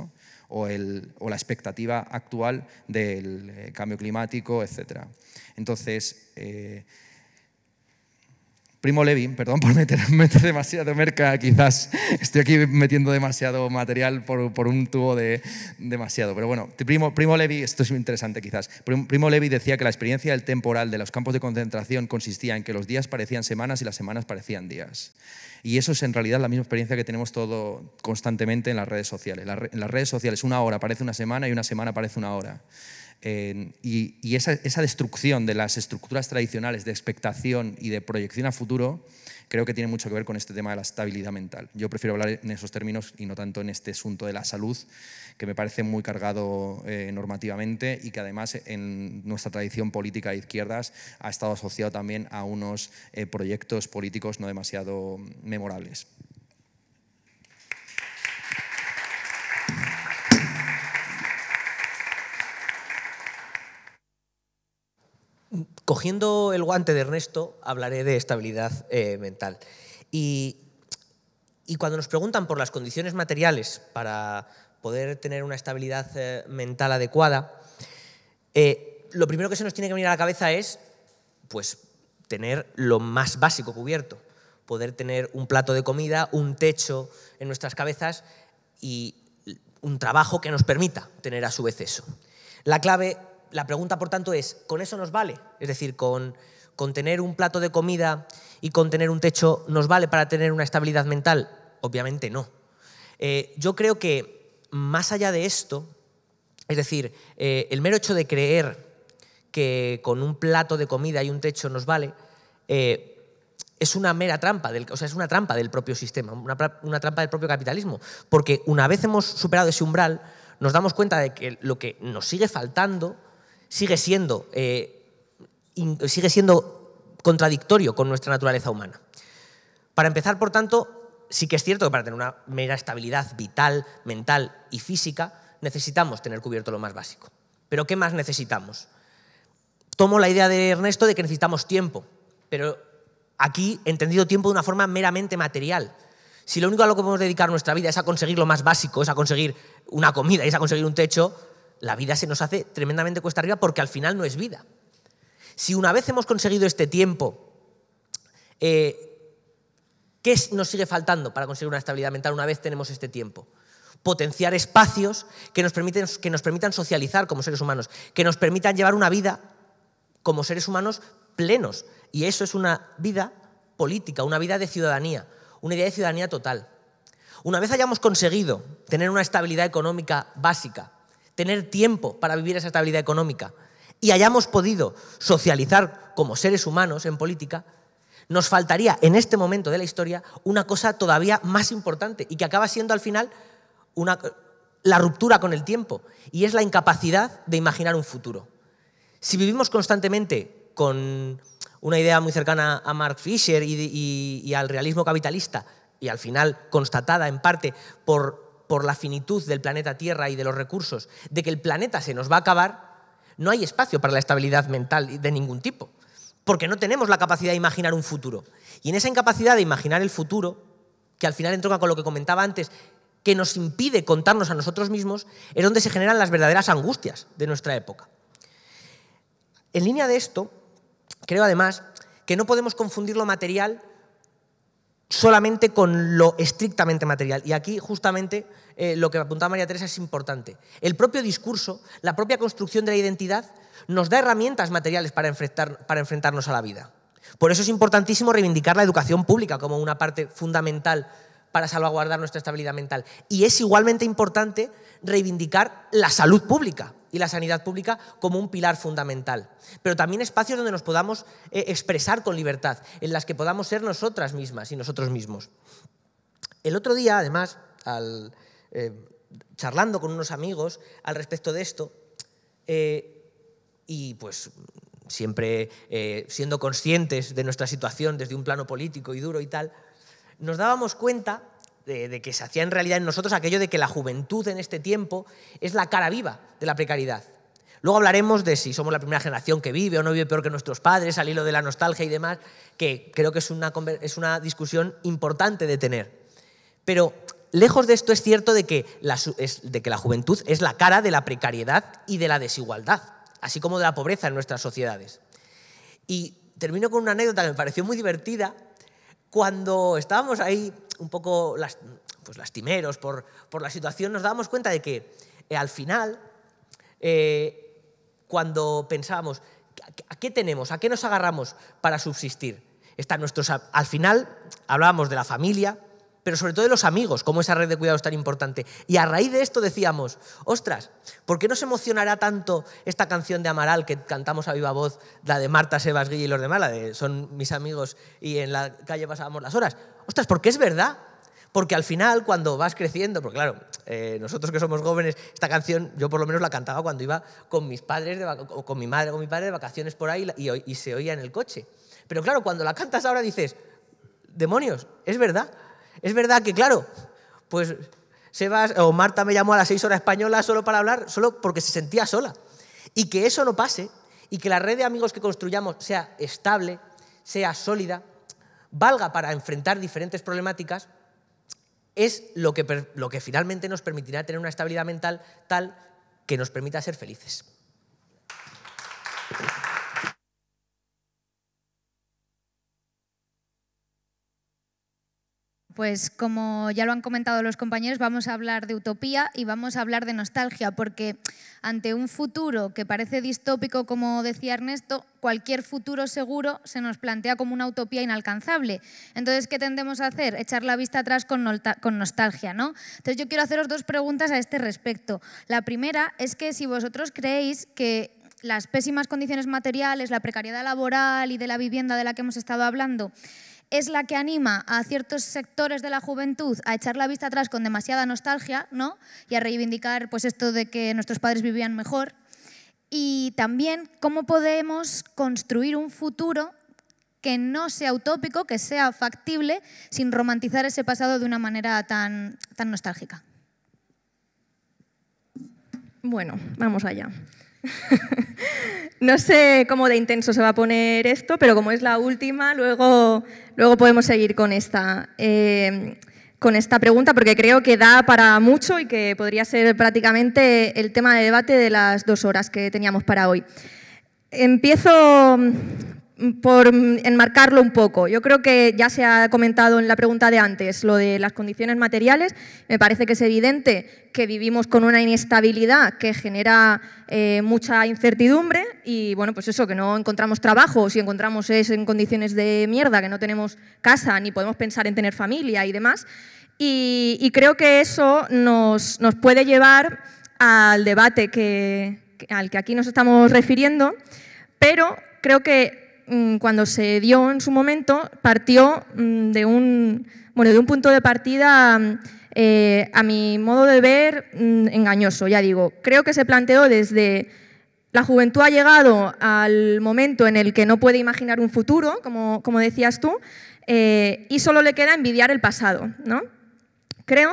O, la expectativa actual del eh, cambio climático, etc. Entonces, eh, Primo Levi, perdón por meter, demasiado merca, quizás estoy aquí metiendo demasiado material por, por un tubo de demasiado, pero bueno, primo, primo Levi, esto es interesante quizás, primo, primo Levi decía que la experiencia del temporal de los campos de concentración consistía en que los días parecían semanas y las semanas parecían días. Y eso es en realidad la misma experiencia que tenemos todo constantemente en las redes sociales. en las redes sociales una hora parece una semana y una semana parece una hora y, esa, destrucción de las estructuras tradicionales de expectación y de proyección a futuro creo que tiene mucho que ver con este tema de la estabilidad mental. Yo prefiero hablar en esos términos y no tanto en este asunto de la salud, que me parece muy cargado eh, normativamente y que además en nuestra tradición política de izquierdas ha estado asociado también a unos eh, proyectos políticos no demasiado memorables. cogiendo el guante de Ernesto, hablaré de estabilidad eh, mental. Y, cuando nos preguntan por las condiciones materiales para poder tener una estabilidad eh, mental adecuada, eh, lo primero que se nos tiene que venir a la cabeza es pues, tener lo más básico cubierto, poder tener un plato de comida, un techo en nuestras cabezas y un trabajo que nos permita tener a su vez eso. La clave la pregunta, por tanto, es, ¿con eso nos vale? Es decir, con, tener un plato de comida y con tener un techo nos vale para tener una estabilidad mental? Obviamente no. Eh, yo creo que más allá de esto, es decir, eh, el mero hecho de creer que con un plato de comida y un techo nos vale, eh, es una mera trampa, del, o sea, es una trampa del propio sistema, una, una, trampa del propio capitalismo. Porque una vez hemos superado ese umbral, nos damos cuenta de que lo que nos sigue faltando sigue siendo, eh, sigue siendo contradictorio con nuestra naturaleza humana. Para empezar, por tanto, sí que es cierto que para tener una mera estabilidad vital, mental y física, necesitamos tener cubierto lo más básico. Pero ¿qué más necesitamos? Tomo la idea de Ernesto de que necesitamos tiempo, pero aquí he entendido tiempo de una forma meramente material. Si lo único a lo que podemos dedicar nuestra vida es a conseguir lo más básico, es a conseguir una comida, es a conseguir un techo, la vida se nos hace tremendamente cuesta arriba porque al final no es vida. Si una vez hemos conseguido este tiempo, eh, ¿qué nos sigue faltando para conseguir una estabilidad mental una vez tenemos este tiempo? Potenciar espacios que nos, permiten, que nos permitan socializar como seres humanos, que nos permitan llevar una vida como seres humanos plenos. Y eso es una vida política, una vida de ciudadanía, una idea de ciudadanía total. Una vez hayamos conseguido tener una estabilidad económica básica, tener tiempo para vivir esa estabilidad económica y hayamos podido socializar como seres humanos en política, nos faltaría en este momento de la historia una cosa todavía más importante y que acaba siendo al final una, la ruptura con el tiempo y es la incapacidad de imaginar un futuro. Si vivimos constantemente con una idea muy cercana a Mark Fisher y, y al realismo capitalista y al final constatada en parte por por la finitud del planeta Tierra y de los recursos, de que el planeta se nos va a acabar, no hay espacio para la estabilidad mental de ningún tipo, porque no tenemos la capacidad de imaginar un futuro. Y en esa incapacidad de imaginar el futuro, que al final entroca con lo que comentaba antes, que nos impide contarnos a nosotros mismos, es donde se generan las verdaderas angustias de nuestra época. En línea de esto, creo además que no podemos confundir lo material solamente con lo estrictamente material. Y aquí justamente eh, lo que apuntaba María Teresa es importante. El propio discurso, la propia construcción de la identidad, nos da herramientas materiales para, enfrentar, para enfrentarnos a la vida. Por eso es importantísimo reivindicar la educación pública como una parte fundamental para salvaguardar nuestra estabilidad mental. Y es igualmente importante reivindicar la salud pública y la sanidad pública como un pilar fundamental. Pero también espacios donde nos podamos eh, expresar con libertad, en las que podamos ser nosotras mismas y nosotros mismos. El otro día, además, al, eh, charlando con unos amigos al respecto de esto, eh, y pues siempre siendo conscientes de nuestra situación desde un plano político y duro y tal, nos dábamos cuenta de, que se hacía en realidad en nosotros aquello de que la juventud en este tiempo es la cara viva de la precariedad. Luego hablaremos de si somos la primera generación que vive o no vive peor que nuestros padres, al hilo de la nostalgia y demás, que creo que es una, es una discusión importante de tener. Pero lejos de esto es cierto de que, de que la juventud es la cara de la precariedad y de la desigualdad, así como de la pobreza en nuestras sociedades. Y termino con una anécdota que me pareció muy divertida, cuando estábamos ahí un poco pues lastimeros por, la situación, nos dábamos cuenta de que eh, al final, eh, cuando pensábamos, ¿a qué tenemos? ¿A qué nos agarramos para subsistir? al final hablábamos de la familia, pero sobre todo de los amigos, como esa red de cuidado es tan importante. Y a raíz de esto decíamos, ostras, ¿por qué nos emocionará tanto esta canción de Amaral que cantamos a viva voz, la de Marta Sebas Guille y los demás, la de Son mis amigos y en la calle pasábamos las horas? Ostras, porque es verdad. Porque al final, cuando vas creciendo, porque claro, eh, nosotros que somos jóvenes, esta canción yo por lo menos la cantaba cuando iba con mis padres, de con mi madre, con mi padre de vacaciones por ahí y, y se oía en el coche. Pero claro, cuando la cantas ahora dices, demonios, es verdad. Es verdad que, claro, pues o Marta me llamó a las seis horas españolas solo para hablar, solo porque se sentía sola. Y que eso no pase y que la red de amigos que construyamos sea estable, sea sólida, valga para enfrentar diferentes problemáticas, es lo que, lo que finalmente nos permitirá tener una estabilidad mental tal que nos permita ser felices. Pues como ya lo han comentado los compañeros, vamos a hablar de utopía y vamos a hablar de nostalgia, porque ante un futuro que parece distópico, como decía Ernesto, cualquier futuro seguro se nos plantea como una utopía inalcanzable. Entonces, ¿qué tendemos a hacer? Echar la vista atrás con, nostalgia, ¿no? Entonces, yo quiero haceros dos preguntas a este respecto. La primera es que si vosotros creéis que las pésimas condiciones materiales, la precariedad laboral y de la vivienda de la que hemos estado hablando es la que anima a ciertos sectores de la juventud a echar la vista atrás con demasiada nostalgia, ¿no? Y a reivindicar pues esto de que nuestros padres vivían mejor. Y también cómo podemos construir un futuro que no sea utópico, que sea factible, sin romantizar ese pasado de una manera tan, tan nostálgica. Bueno, vamos allá. no sé cómo de intenso se va a poner esto, pero como es la última, luego, luego podemos seguir con esta, em, con esta pregunta, porque creo que da para mucho y que podría ser prácticamente el tema de debate de las dos horas que teníamos para hoy. Empiezo Mm, por mm, enmarcarlo un poco, yo creo que ya se ha comentado en la pregunta de antes lo de las condiciones materiales. Me parece que es evidente que vivimos con una inestabilidad que genera eh, mucha incertidumbre y, bueno, pues eso, que no encontramos trabajo, o si encontramos es en condiciones de mierda, que no tenemos casa ni podemos pensar en tener familia y demás. Y, creo que eso nos, puede llevar al debate al que aquí nos estamos refiriendo, pero creo que Mm, cuando se dio en su momento, partió mm, de un, bueno, de un punto de partida, mm, eh, a mi modo de ver, engañoso, ya digo. Creo que se planteó desde la juventud ha llegado al momento en el que no puede imaginar un futuro, como, como decías tú, eh, y solo le queda envidiar el pasado. ¿no? Creo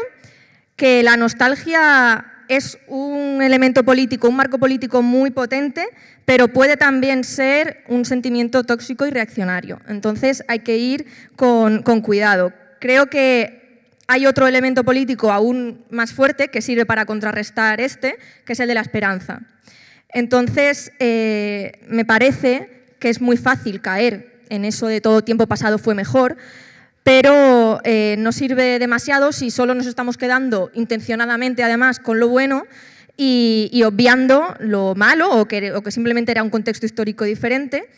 que la nostalgia es un elemento político, un marco político muy potente, pero puede también ser un sentimiento tóxico y reaccionario. Entonces hay que ir con, cuidado. Creo que hay otro elemento político aún más fuerte que sirve para contrarrestar este, que es el de la esperanza. Entonces, eh, me parece que es muy fácil caer en eso de todo tiempo pasado fue mejor, pero eh, no sirve demasiado si solo nos estamos quedando intencionadamente, además, con lo bueno y, obviando lo malo o que, simplemente era un contexto histórico diferente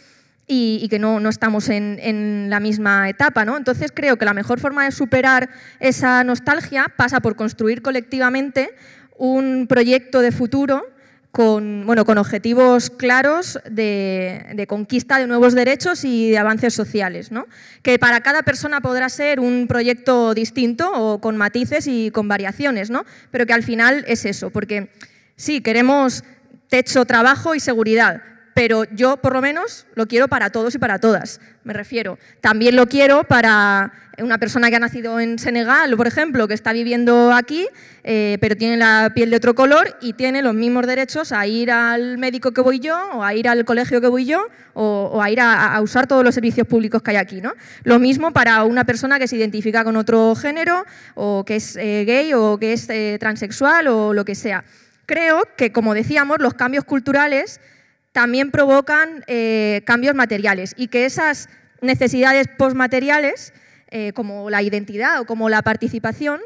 y, que no, estamos en, en, la misma etapa. ¿no? Entonces creo que la mejor forma de superar esa nostalgia pasa por construir colectivamente un proyecto de futuro con, bueno, con objetivos claros de, conquista de nuevos derechos y de avances sociales, ¿no? que para cada persona podrá ser un proyecto distinto o con matices y con variaciones, ¿no? pero que al final es eso, porque sí, queremos techo, trabajo y seguridad, pero yo por lo menos lo quiero para todos y para todas, me refiero. También lo quiero para una persona que ha nacido en Senegal, por ejemplo, que está viviendo aquí, eh, pero tiene la piel de otro color y tiene los mismos derechos a ir al médico que voy yo, o a ir al colegio que voy yo, o, a ir a, usar todos los servicios públicos que hay aquí. ¿no? Lo mismo para una persona que se identifica con otro género, o que es eh, gay, o que es eh, transexual, o lo que sea. Creo que, como decíamos, los cambios culturales también provocan cambios materiales y que esas necesidades postmateriales eh, como la identidad o como la participación,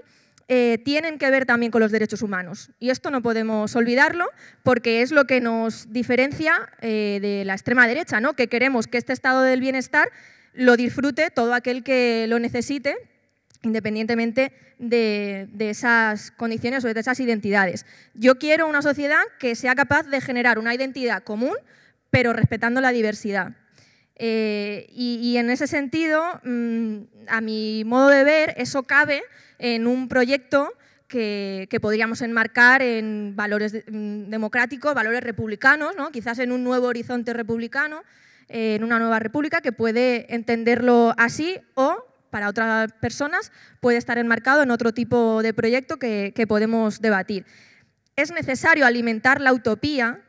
eh, tienen que ver también con los derechos humanos. Y esto no podemos olvidarlo porque es lo que nos diferencia eh, de la extrema derecha, ¿no? que queremos que este estado del bienestar lo disfrute todo aquel que lo necesite independientemente de, de, esas condiciones o de esas identidades. Yo quiero una sociedad que sea capaz de generar una identidad común, pero respetando la diversidad. Eh, y, en ese sentido, mm, a mi modo de ver, eso cabe en un proyecto que, podríamos enmarcar en valores mm, democráticos, valores republicanos, ¿no? quizás en un nuevo horizonte republicano, eh, en una nueva república que puede entenderlo así o para otras personas puede estar enmarcado en otro tipo de proyecto que podemos debatir. Es necesario alimentar la utopía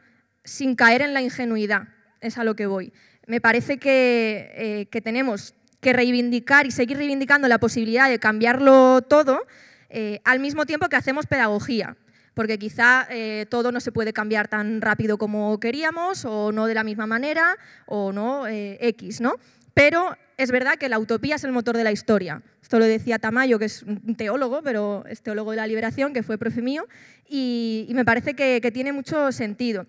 sin caer en la ingenuidad, es a lo que voy me parece eh, que, tenemos que reivindicar y seguir reivindicando la posibilidad de cambiarlo todo eh, al mismo tiempo que hacemos pedagogía, porque quizá eh, todo no se puede cambiar tan rápido como queríamos o no de la misma manera o no X, ¿no? Pero es verdad que la utopía es el motor de la historia. Esto lo decía Tamayo, que es un teólogo, pero es teólogo de la liberación, que fue profe mío, y, me parece que, que tiene mucho sentido.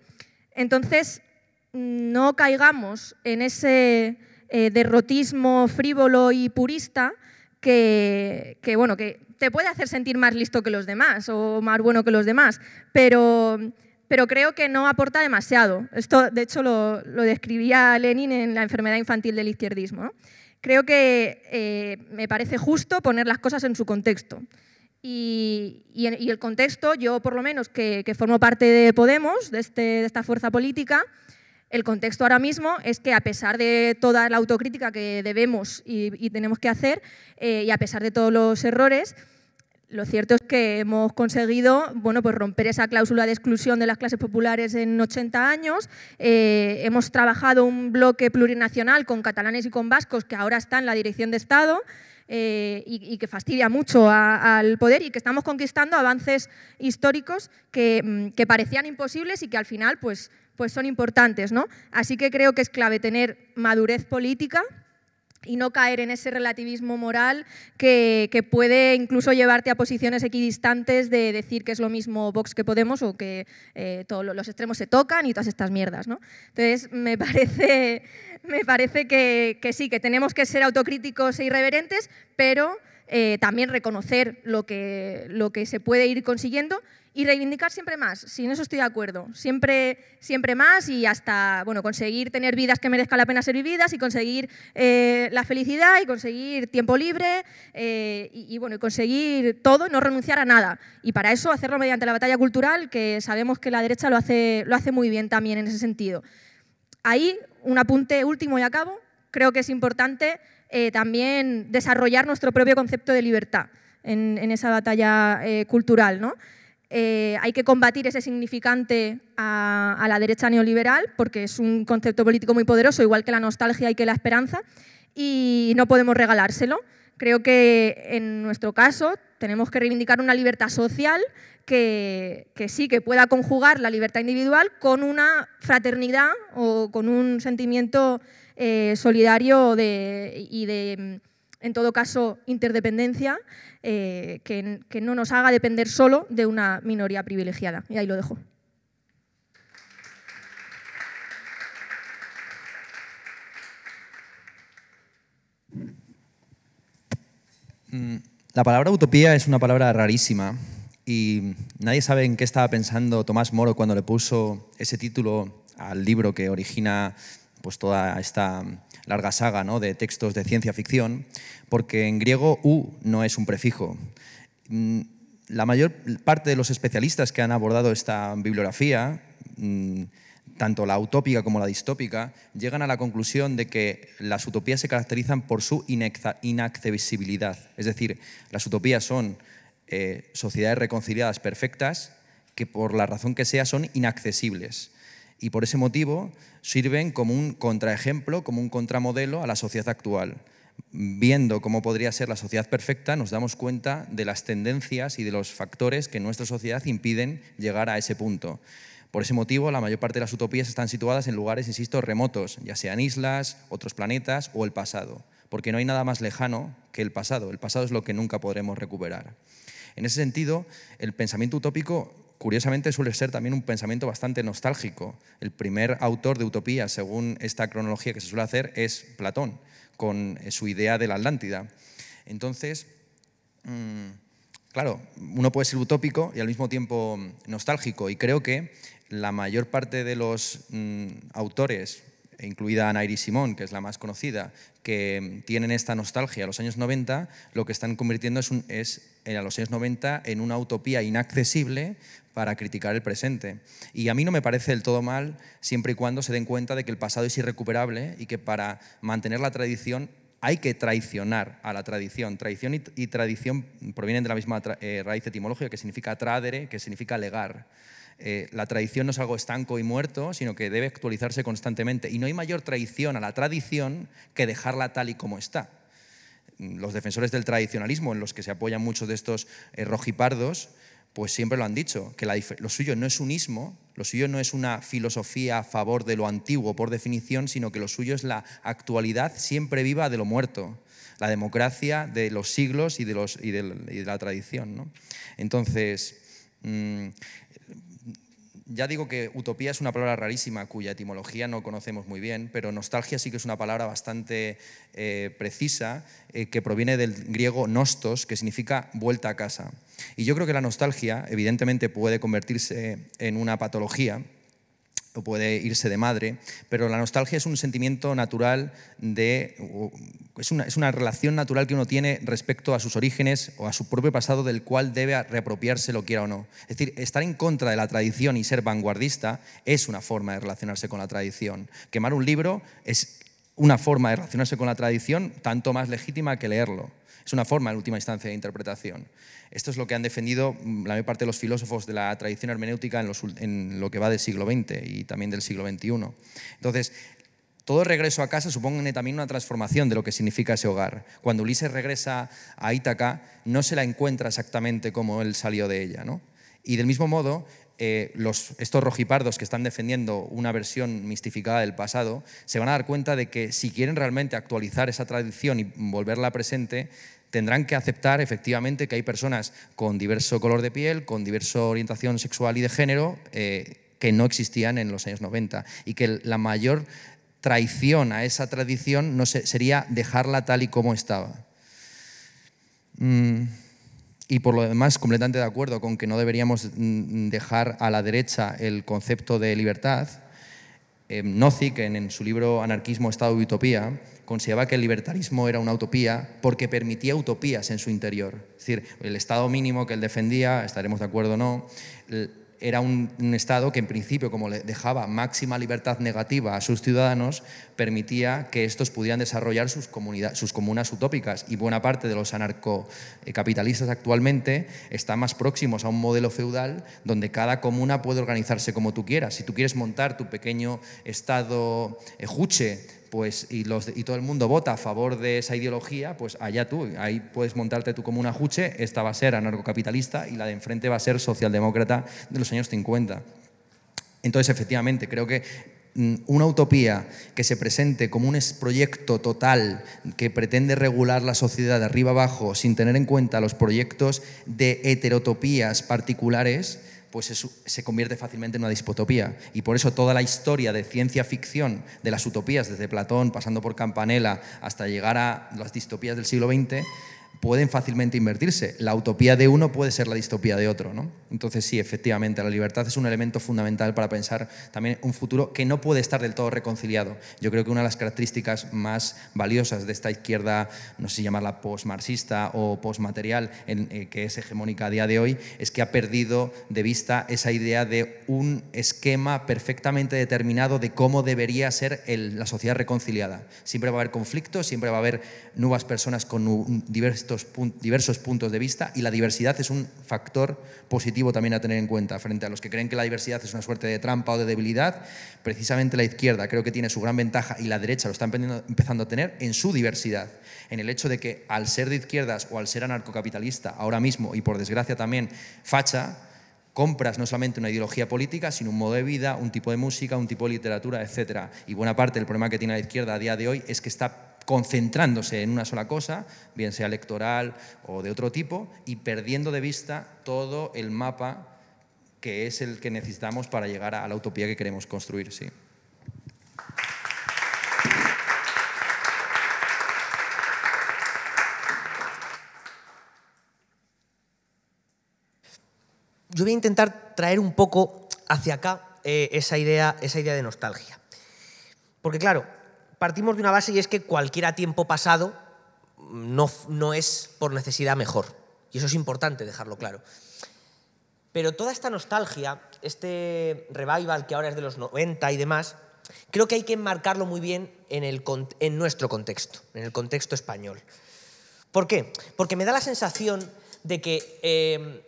Entonces, no caigamos en ese eh, derrotismo frívolo y purista que, bueno, te puede hacer sentir más listo que los demás o más bueno que los demás, pero, creo que no aporta demasiado. Esto, de hecho, lo, lo describía Lenin en La enfermedad infantil del izquierdismo. Creo que eh, me parece justo poner las cosas en su contexto. Y, y, el contexto, yo por lo menos que, que formo parte de Podemos, de este, esta fuerza política, el contexto ahora mismo es que a pesar de toda la autocrítica que debemos y, tenemos que hacer, eh, y a pesar de todos los errores, lo cierto es que hemos conseguido bueno, pues romper esa cláusula de exclusión de las clases populares en 80 años. Eh, hemos trabajado un bloque plurinacional con catalanes y con vascos que ahora está en la dirección de Estado. Eh, y, que fastidia mucho al poder y que estamos conquistando avances históricos que, mm, que parecían imposibles y que al final pues, pues son importantes, ¿no? Así que creo que es clave tener madurez política y no caer en ese relativismo moral que, puede incluso llevarte a posiciones equidistantes de decir que es lo mismo Vox que Podemos o que eh, todos los extremos se tocan y todas estas mierdas. ¿no? Entonces, me parece, me parece que, que sí, que tenemos que ser autocríticos e irreverentes, pero eh, también reconocer lo que, lo que se puede ir consiguiendo y reivindicar siempre más, si en eso estoy de acuerdo, siempre, siempre más y hasta bueno, conseguir tener vidas que merezca la pena ser vividas y conseguir eh, la felicidad y conseguir tiempo libre eh, y, bueno, conseguir todo no renunciar a nada. Y para eso hacerlo mediante la batalla cultural, que sabemos que la derecha lo hace, lo hace muy bien también en ese sentido. Ahí, un apunte último y acabo, creo que es importante eh, también desarrollar nuestro propio concepto de libertad en, esa batalla eh, cultural. Eh, hay que combatir ese significante a, la derecha neoliberal, porque es un concepto político muy poderoso, igual que la nostalgia y que la esperanza, y no podemos regalárselo. Creo que en nuestro caso tenemos que reivindicar una libertad social que, que sí, que pueda conjugar la libertad individual con una fraternidad o con un sentimiento eh, solidario y de, mm, en todo caso, interdependencia, eh, que, que no nos haga depender solo de una minoría privilegiada. Y ahí lo dejo. Mm, la palabra utopía es una palabra rarísima y nadie sabe en qué estaba pensando Tomás Moro cuando le puso ese título al libro que origina pues toda esta larga saga de textos de ciencia ficción, porque en griego U no es un prefijo. Mm, la mayor parte de los especialistas que han abordado esta bibliografía, mm, tanto la utópica como la distópica, llegan a la conclusión de que las utopías se caracterizan por su inaccesibilidad. Es decir, las utopías son eh, sociedades reconciliadas perfectas que por la razón que sea son inaccesibles y por ese motivo sirven como un contraejemplo, como un contramodelo a la sociedad actual. Viendo cómo podría ser la sociedad perfecta, nos damos cuenta de las tendencias y de los factores que en nuestra sociedad impiden llegar a ese punto. Por ese motivo, la mayor parte de las utopías están situadas en lugares, insisto, remotos, ya sean islas, otros planetas o el pasado, porque no hay nada más lejano que el pasado. El pasado es lo que nunca podremos recuperar. En ese sentido, el pensamiento utópico curiosamente suele ser también un pensamiento bastante nostálgico. El primer autor de utopía, según esta cronología que se suele hacer, es Platón, con eh, su idea de la Atlántida. Entonces, mm, claro, uno puede ser utópico y al mismo tiempo nostálgico, y creo que la mayor parte de los mm, autores incluida Ana Simón, que es la más conocida, que tienen esta nostalgia a los años 90, lo que están convirtiendo es, eh, a los años 90 en una utopía inaccesible para criticar el presente. Y a mí no me parece del todo mal siempre y cuando se den cuenta de que el pasado es irrecuperable y que para mantener la tradición hay que traicionar a la tradición. Tradición y, tradición provienen de la misma eh, raíz etimológica que significa tradere, que significa legar. Eh, la tradición no es algo estanco y muerto, sino que debe actualizarse constantemente. Y no hay mayor traición a la tradición que dejarla tal y como está. Mm, los defensores del tradicionalismo, en los que se apoyan muchos de estos eh, rojipardos, pues siempre lo han dicho, que lo suyo no es un ismo, lo suyo no es una filosofía a favor de lo antiguo por definición, sino que lo suyo es la actualidad siempre viva de lo muerto, la democracia de los siglos y de, los, la tradición. Entonces, mm, ya digo que utopía es una palabra rarísima cuya etimología no conocemos muy bien, pero nostalgia sí que es una palabra bastante eh, precisa eh, que proviene del griego nostos, que significa vuelta a casa. Y yo creo que la nostalgia, evidentemente, puede convertirse en una patología o puede irse de madre, pero la nostalgia es un sentimiento natural de. Es una, es una, relación natural que uno tiene respecto a sus orígenes o a su propio pasado, del cual debe reapropiarse, lo quiera o no. Es decir, estar en contra de la tradición y ser vanguardista es una forma de relacionarse con la tradición. Quemar un libro es una forma de relacionarse con la tradición tanto más legítima que leerlo. Es una forma, en última instancia, de interpretación. Esto es lo que han defendido mm, la mayor parte de los filósofos de la tradición hermenéutica en, lo que va del siglo XX y también del siglo XXI. Entonces, todo regreso a casa supone también una transformación de lo que significa ese hogar. Cuando Ulises regresa a Ítaca, no se la encuentra exactamente como él salió de ella. Y del mismo modo, eh, estos rojipardos que están defendiendo una versión mistificada del pasado, se van a dar cuenta de que si quieren realmente actualizar esa tradición y volverla presente, tendrán que aceptar efectivamente que hay personas con diverso color de piel, con diversa orientación sexual y de género, eh, que no existían en los años 90 y que la mayor traición a esa tradición no sería dejarla tal y como estaba. Mm, y por lo demás, completamente de acuerdo con que no deberíamos mm, dejar a la derecha el concepto de libertad. Eh, Nozick, en, en su libro Anarquismo, Estado y Utopía, consideraba que el libertarismo era una utopía porque permitía utopías en su interior. Es decir, el Estado mínimo que él defendía, estaremos de acuerdo o no, eh, era un, Estado que en principio, como le dejaba máxima libertad negativa a sus ciudadanos, permitía que estos pudieran desarrollar sus, sus comunas utópicas. Y buena parte de los anarcocapitalistas actualmente están más próximos a un modelo feudal donde cada comuna puede organizarse como tú quieras. Si tú quieres montar tu pequeño Estado eh, juche pues, y, los, y todo el mundo vota a favor de esa ideología, pues allá tú, ahí puedes montarte tú como una juche, esta va a ser anarcocapitalista y la de enfrente va a ser socialdemócrata de los años 50. Entonces, efectivamente, creo que mm, una utopía que se presente como un proyecto total que pretende regular la sociedad de arriba abajo sin tener en cuenta los proyectos de heterotopías particulares, pues se convierte fácilmente en una dispotopía. Y por eso toda la historia de ciencia ficción, de las utopías, desde Platón, pasando por Campanella, hasta llegar a las distopías del siglo XX, pueden fácilmente invertirse. La utopía de uno puede ser la distopía de otro. ¿no? Entonces sí, efectivamente, la libertad es un elemento fundamental para pensar también un futuro que no puede estar del todo reconciliado. Yo creo que una de las características más valiosas de esta izquierda, no sé si llamarla postmarxista o postmaterial, eh, que es hegemónica a día de hoy, es que ha perdido de vista esa idea de un esquema perfectamente determinado de cómo debería ser la sociedad reconciliada. Siempre va a haber conflictos, siempre va a haber nuevas personas con diversos diversos, puntos de vista y la diversidad es un factor positivo también a tener en cuenta. Frente a los que creen que la diversidad es una suerte de trampa o de debilidad, precisamente la izquierda creo que tiene su gran ventaja y la derecha lo está empezando a tener en su diversidad, en el hecho de que al ser de izquierdas o al ser anarcocapitalista ahora mismo y por desgracia también facha, compras no solamente una ideología política, sino un modo de vida, un tipo de música, un tipo de literatura, etc. Y buena parte del problema que tiene la izquierda a día de hoy es que está concentrándose en una sola cosa, bien sea electoral o de otro tipo, y perdiendo de vista todo el mapa que es el que necesitamos para llegar a la utopía que queremos construir. Sí. Yo voy a intentar traer un poco hacia acá eh, esa, idea, esa idea de nostalgia. Porque claro, partimos de una base y es que cualquiera tiempo pasado no, no es por necesidad mejor. Y eso es importante dejarlo claro. Pero toda esta nostalgia, este revival que ahora es de los 90 y demás, creo que hay que enmarcarlo muy bien en, el, en nuestro contexto, en el contexto español. ¿Por qué? Porque me da la sensación de que eh,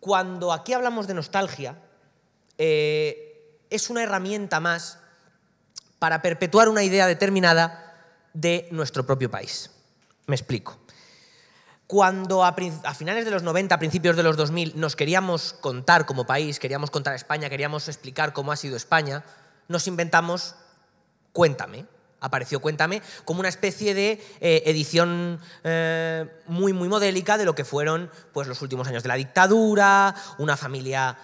cuando aquí hablamos de nostalgia, eh, es una herramienta más para perpetuar una idea determinada de nuestro propio país. Me explico. Cuando a, finales de los 90, a principios de los 2000, nos queríamos contar como país, queríamos contar España, queríamos explicar cómo ha sido España, nos inventamos Cuéntame. Apareció Cuéntame como una especie de eh, edición eh, muy, muy modélica de lo que fueron pues, los últimos años de la dictadura, una familia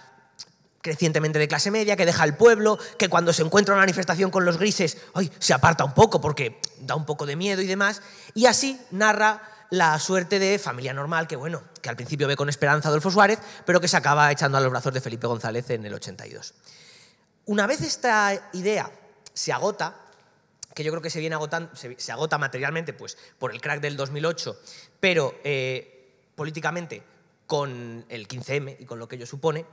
crecientemente de clase media, que deja el pueblo, que cuando se encuentra una manifestación con los grises, ay, se aparta un poco porque da un poco de miedo y demás. Y así narra la suerte de familia normal, que bueno, que al principio ve con esperanza Adolfo Suárez, pero que se acaba echando a los brazos de Felipe González en el 82. Una vez esta idea se agota, que yo creo que se viene agotando, se, agota materialmente pues, por el crack del 2008, pero eh, políticamente con el 15M y con lo que ello supone,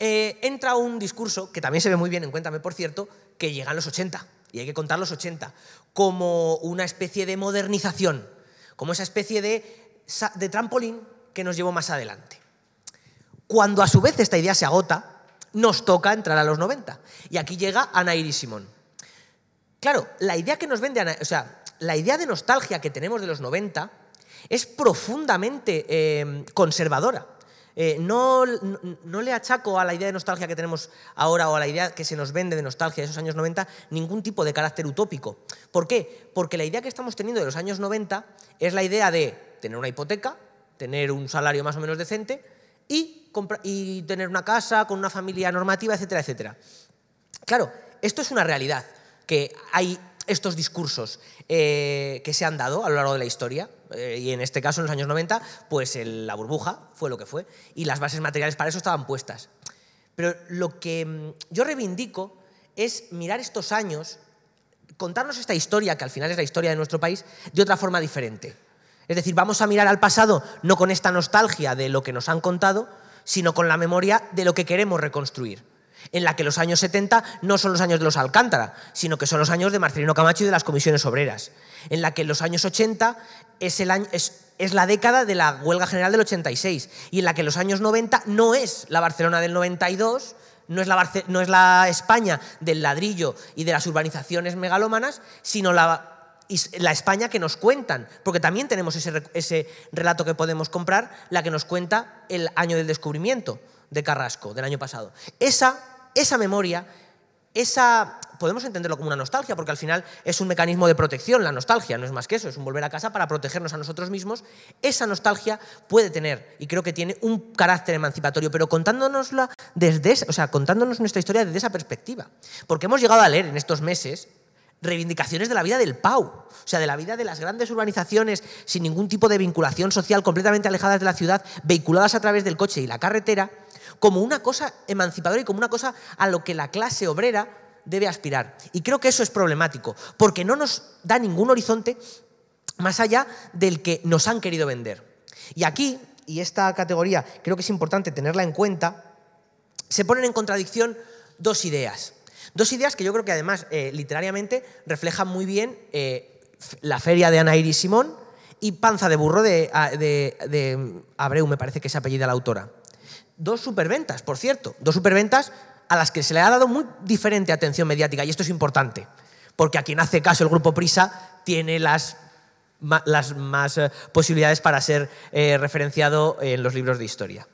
eh, entra un discurso, que también se ve muy bien en Cuéntame, por cierto, que llega a los 80, y hay que contar los 80, como una especie de modernización, como esa especie de, trampolín que nos llevó más adelante. Cuando a su vez esta idea se agota, nos toca entrar a los 90. Y aquí llega Ana Iris Simón. Claro, la idea que nos vende, o sea, la idea de nostalgia que tenemos de los 90 es profundamente eh, conservadora. Eh, no, le achaco a la idea de nostalgia que tenemos ahora o a la idea que se nos vende de nostalgia de esos años 90 ningún tipo de carácter utópico. ¿Por qué? Porque la idea que estamos teniendo de los años 90 es la idea de tener una hipoteca, tener un salario más o menos decente y, y tener una casa con una familia normativa, etcétera, etcétera. Claro, esto es una realidad que hay estos discursos eh, que se han dado a lo largo de la historia, eh, y en este caso en los años 90, pues la burbuja fue lo que fue, y las bases materiales para eso estaban puestas. Pero lo que mm, yo reivindico es mirar estos años, contarnos esta historia, que al final es la historia de nuestro país, de otra forma diferente. Es decir, vamos a mirar al pasado no con esta nostalgia de lo que nos han contado, sino con la memoria de lo que queremos reconstruir en la que los años 70 no son los años de los Alcántara, sino que son los años de Marcelino Camacho y de las comisiones obreras, en la que los años 80 es, la década de la huelga general del 86, y en la que los años 90 no es la Barcelona del 92, no es la, no es la España del ladrillo y de las urbanizaciones megalómanas, sino la España que nos cuentan, porque también tenemos ese, relato que podemos comprar, la que nos cuenta el año del descubrimiento de Carrasco del año pasado. Esa, esa memoria, esa podemos entenderlo como una nostalgia, porque al final es un mecanismo de protección, la nostalgia, no es más que eso, es un volver a casa para protegernos a nosotros mismos. Esa nostalgia puede tener, y creo que tiene un carácter emancipatorio, pero contándonosla desde, o sea, contándonos nuestra historia desde esa perspectiva. Porque hemos llegado a leer en estos meses reivindicaciones de la vida del Pau, o sea, de la vida de las grandes urbanizaciones sin ningún tipo de vinculación social, completamente alejadas de la ciudad, vehiculadas a través del coche y la carretera, como una cosa emancipadora y como una cosa a lo que la clase obrera debe aspirar. Y creo que eso es problemático, porque no nos da ningún horizonte más allá del que nos han querido vender. Y aquí, y esta categoría creo que es importante tenerla en cuenta, se ponen en contradicción dos ideas. Dos ideas que yo creo que además eh, literariamente reflejan muy bien eh, la feria de y Simón y Panza de Burro ah, de, de Abreu, me parece que es apellida la autora dos superventas, por cierto, dos superventas a las que se le ha dado muy diferente atención mediática, y esto es importante, porque a quien hace caso el grupo Prisa tiene las, más eh, posibilidades para ser eh, referenciado en los libros de historia.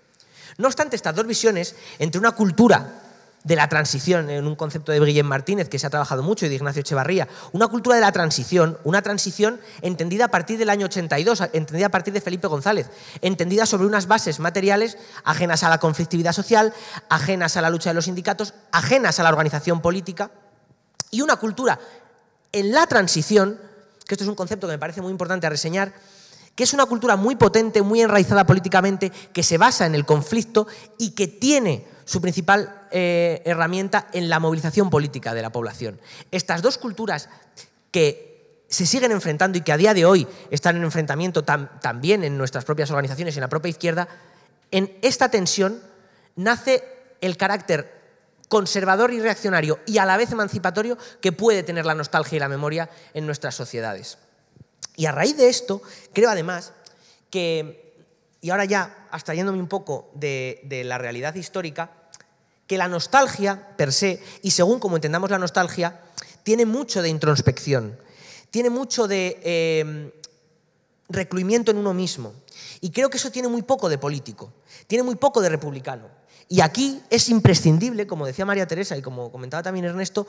No obstante, estas dos visiones, entre una cultura de la transición, en un concepto de Guillén Martínez que se ha trabajado mucho y de Ignacio Echevarría, una cultura de la transición, una transición entendida a partir del año 82, entendida a partir de Felipe González, entendida sobre unas bases materiales ajenas a la conflictividad social, ajenas a la lucha de los sindicatos, ajenas a la organización política, y una cultura en la transición, que esto es un concepto que me parece muy importante a reseñar, que es una cultura muy potente, muy enraizada políticamente, que se basa en el conflicto y que tiene su principal eh, herramienta en la movilización política de la población. Estas dos culturas que se siguen enfrentando y que a día de hoy están en enfrentamiento también en nuestras propias organizaciones y en la propia izquierda, en esta tensión nace el carácter conservador y reaccionario y a la vez emancipatorio que puede tener la nostalgia y la memoria en nuestras sociedades. Y a raíz de esto, creo además que y ahora ya abstrayéndome un poco de, la realidad histórica, que la nostalgia per se, y según como entendamos la nostalgia, tiene mucho de introspección, tiene mucho de em, recluimiento en uno mismo. Y creo que eso tiene muy poco de político, tiene muy poco de republicano. Y aquí es imprescindible, como decía María Teresa y como comentaba también Ernesto,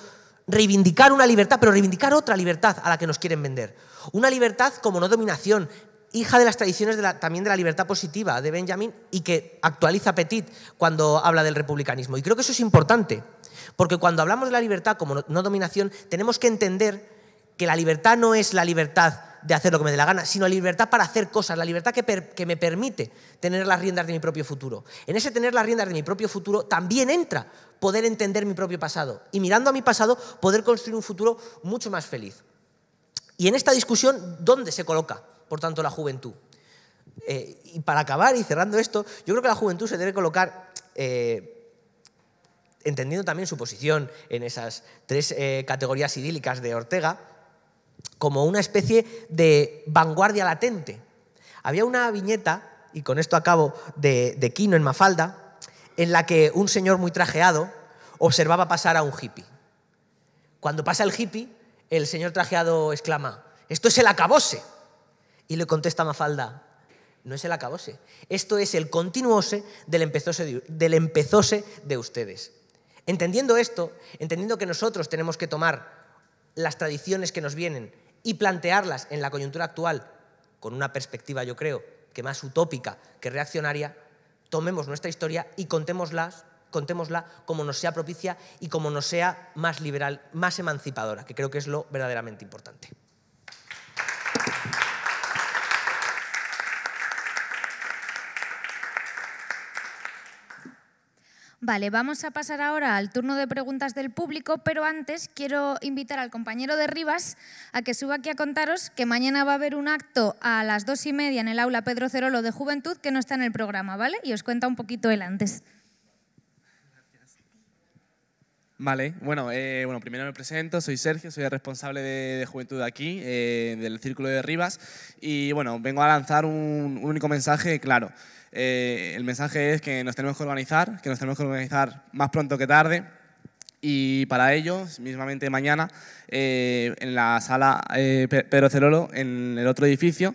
reivindicar una libertad, pero reivindicar otra libertad a la que nos quieren vender. Una libertad como no dominación, hija de las tradiciones también de la libertad positiva de Benjamin y que actualiza Petit cuando habla del republicanismo. Y creo que eso es importante, porque cuando hablamos de la libertad como no, dominación, tenemos que entender que la libertad no es la libertad de hacer lo que me dé la gana, sino la libertad para hacer cosas, la libertad que, que, me permite tener las riendas de mi propio futuro. En ese tener las riendas de mi propio futuro también entra poder entender mi propio pasado y mirando a mi pasado poder construir un futuro mucho más feliz. Y en esta discusión, ¿dónde se coloca por tanto, la juventud. Eh, y para acabar y cerrando esto, yo creo que la juventud se debe colocar, eh, entendiendo también su posición en esas tres eh, categorías idílicas de Ortega, como una especie de vanguardia latente. Había una viñeta, y con esto acabo, de, de Quino en Mafalda, en la que un señor muy trajeado observaba pasar a un hippie. Cuando pasa el hippie, el señor trajeado exclama, esto es el acabose. Y le contesta Mafalda, no es el acabose, esto es el continuose del empezose de, de ustedes. Entendiendo esto, entendiendo que nosotros tenemos que tomar las tradiciones que nos vienen y plantearlas en la coyuntura actual con una perspectiva, yo creo, que más utópica que reaccionaria, tomemos nuestra historia y contémoslas, contémosla como nos sea propicia y como nos sea más liberal, más emancipadora, que creo que es lo verdaderamente importante. Vale, vamos a pasar ahora al turno de preguntas del público, pero antes quiero invitar al compañero de Rivas a que suba aquí a contaros que mañana va a haber un acto a las dos y media en el aula Pedro Cerolo de Juventud que no está en el programa, ¿vale? Y os cuenta un poquito el antes. Vale, bueno, eh, bueno, primero me presento, soy Sergio, soy el responsable de, juventud aquí, eh, del Círculo de Rivas, y bueno, vengo a lanzar un único mensaje claro. Eh, el mensaje es que nos tenemos que organizar, que nos tenemos que organizar más pronto que tarde. Y para ello, mismamente mañana, eh, en la sala eh, Pedro Cerolo, en el otro edificio,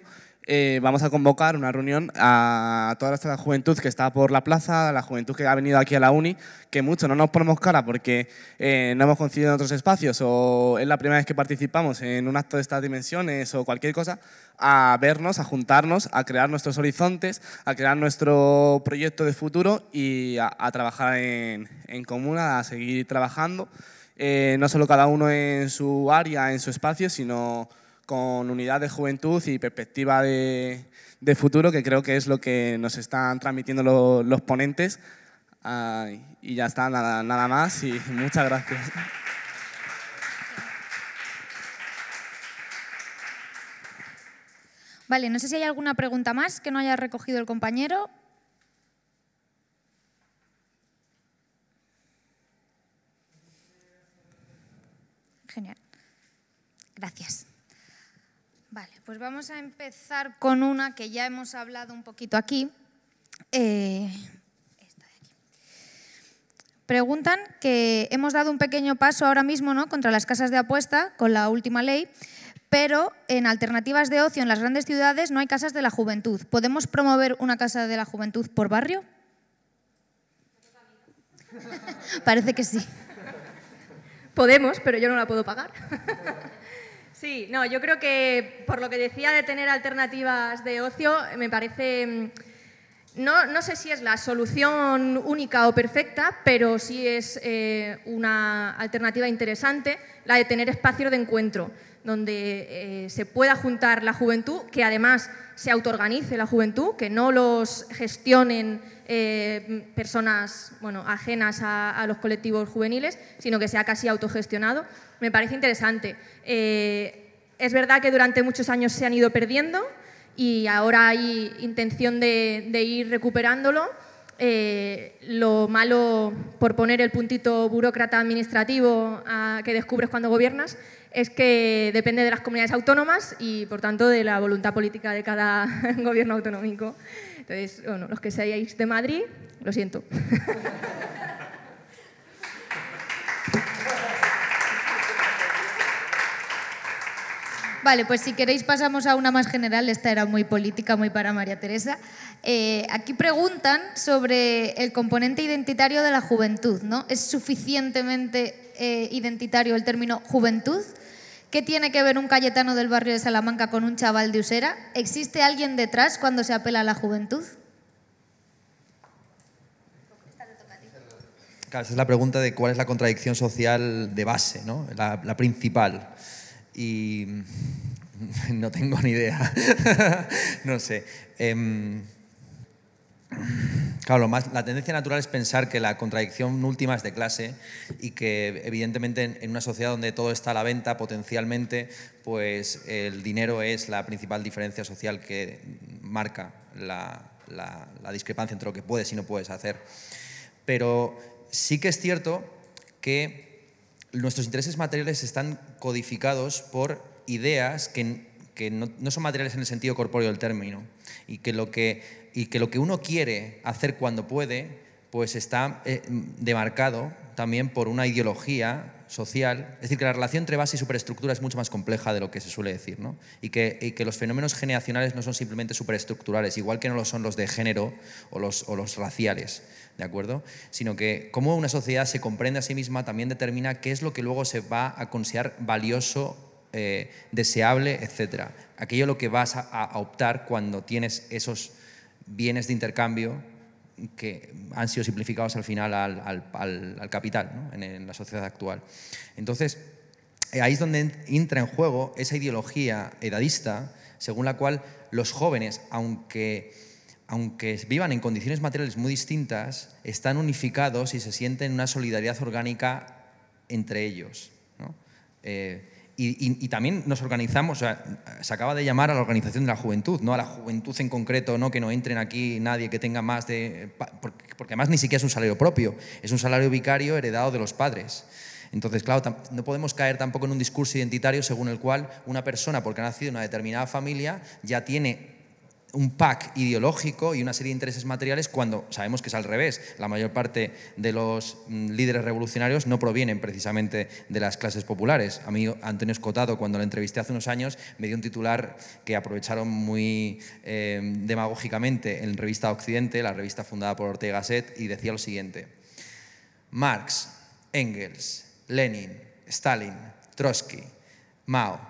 eh, vamos a convocar una reunión a toda esta juventud que está por la plaza, la juventud que ha venido aquí a la uni, que mucho no nos ponemos cara porque eh, no hemos coincidido en otros espacios o es la primera vez que participamos en un acto de estas dimensiones o cualquier cosa, a vernos, a juntarnos, a crear nuestros horizontes, a crear nuestro proyecto de futuro y a, trabajar en, comuna, común, a seguir trabajando, eh, no solo cada uno en su área, en su espacio, sino con unidad de juventud y perspectiva de, futuro, que creo que es lo que nos están transmitiendo los, ponentes. y ya está, nada, nada más y muchas gracias. Vale, no sé si hay alguna pregunta más que no haya recogido el compañero. Genial. Gracias pues vamos a empezar con una que ya hemos hablado un poquito aquí. Eh, aquí. Preguntan que hemos dado un pequeño paso ahora mismo ¿no? contra las casas de apuesta con la última ley, pero en alternativas de ocio en las grandes ciudades no hay casas de la juventud. ¿Podemos promover una casa de la juventud por barrio? Parece que sí. Podemos, pero yo no la puedo pagar. Sí, no, yo creo que por lo que decía de tener alternativas de ocio, me parece mm, no, sé si es la solución única o perfecta, pero sí es eh, una alternativa interesante la de tener espacios de encuentro donde eh, se pueda juntar la juventud, que además se autoorganice la juventud, que no los gestionen eh, personas ajenas a, a, los colectivos juveniles, sino que sea casi autogestionado. Me parece interesante. es verdad que durante muchos años se han ido perdiendo, y ahora hay intención de, ir recuperándolo. Eh, lo malo, por poner el puntito burócrata administrativo a, ah, que descubres cuando gobiernas, es que depende de las comunidades autónomas y, por tanto, de la voluntad política de cada gobierno autonómico. Entonces, bueno, los que seáis de Madrid, lo siento. Vale, pues si queréis pasamos a una más general. Esta era muy política, muy para María Teresa. Eh, aquí preguntan sobre el componente identitario de la juventud, ¿no? ¿Es suficientemente eh, identitario el término juventud? ¿Qué tiene que ver un cayetano del barrio de Salamanca con un chaval de Usera? ¿Existe alguien detrás cuando se apela a la juventud? esa es la pregunta de cuál es la contradicción social de base, ¿no? la principal y no tengo ni idea. no sé. Em, claro, más, la tendencia natural es pensar que la contradicción última es de clase y que evidentemente en, una sociedad donde todo está a la venta potencialmente, pues el dinero es la principal diferencia social que marca la, la discrepancia entre lo que puedes y no puedes hacer. Pero sí que es cierto que nuestros intereses materiales están codificados por ideas que, no, son materiales en el sentido corpóreo del término y que lo que, lo que uno quiere hacer cuando puede pues está eh, demarcado también por una ideología social. Es decir, que la relación entre base y superestructura es mucho más compleja de lo que se suele decir, Y que, los fenómenos generacionales no son simplemente superestructurales, igual que no lo son los de género o los, los raciales, ¿de acuerdo? Sino que cómo una sociedad se comprende a sí misma también determina qué es lo que luego se va a considerar valioso, eh, deseable, etc. Aquello lo que vas a, a optar cuando tienes esos bienes de intercambio que han sido simplificados al final al, capital en, la sociedad actual. Entonces, eh, ahí es donde entra en juego esa ideología edadista según la cual los jóvenes, aunque, aunque vivan en condiciones materiales muy distintas, están unificados y se sienten una solidaridad orgánica entre ellos. Eh, y, también nos organizamos, se acaba de llamar a la organización de la juventud, no a la juventud en concreto, no que no entren aquí nadie que tenga más de... Porque, porque además ni siquiera es un salario propio, es un salario vicario heredado de los padres. Entonces, claro, no podemos caer tampoco en un discurso identitario según el cual una persona, porque ha nacido en una determinada familia, ya tiene un pack ideológico y una serie de intereses materiales cuando sabemos que es al revés. La mayor parte de los mm, líderes revolucionarios no provienen precisamente de las clases populares. A mí, Antonio Escotado, cuando la entrevisté hace unos años, me dio un titular que aprovecharon muy eh, demagógicamente en Revista Occidente, la revista fundada por Ortega Gasset, y decía lo siguiente. Marx, Engels, Lenin, Stalin, Trotsky, Mao,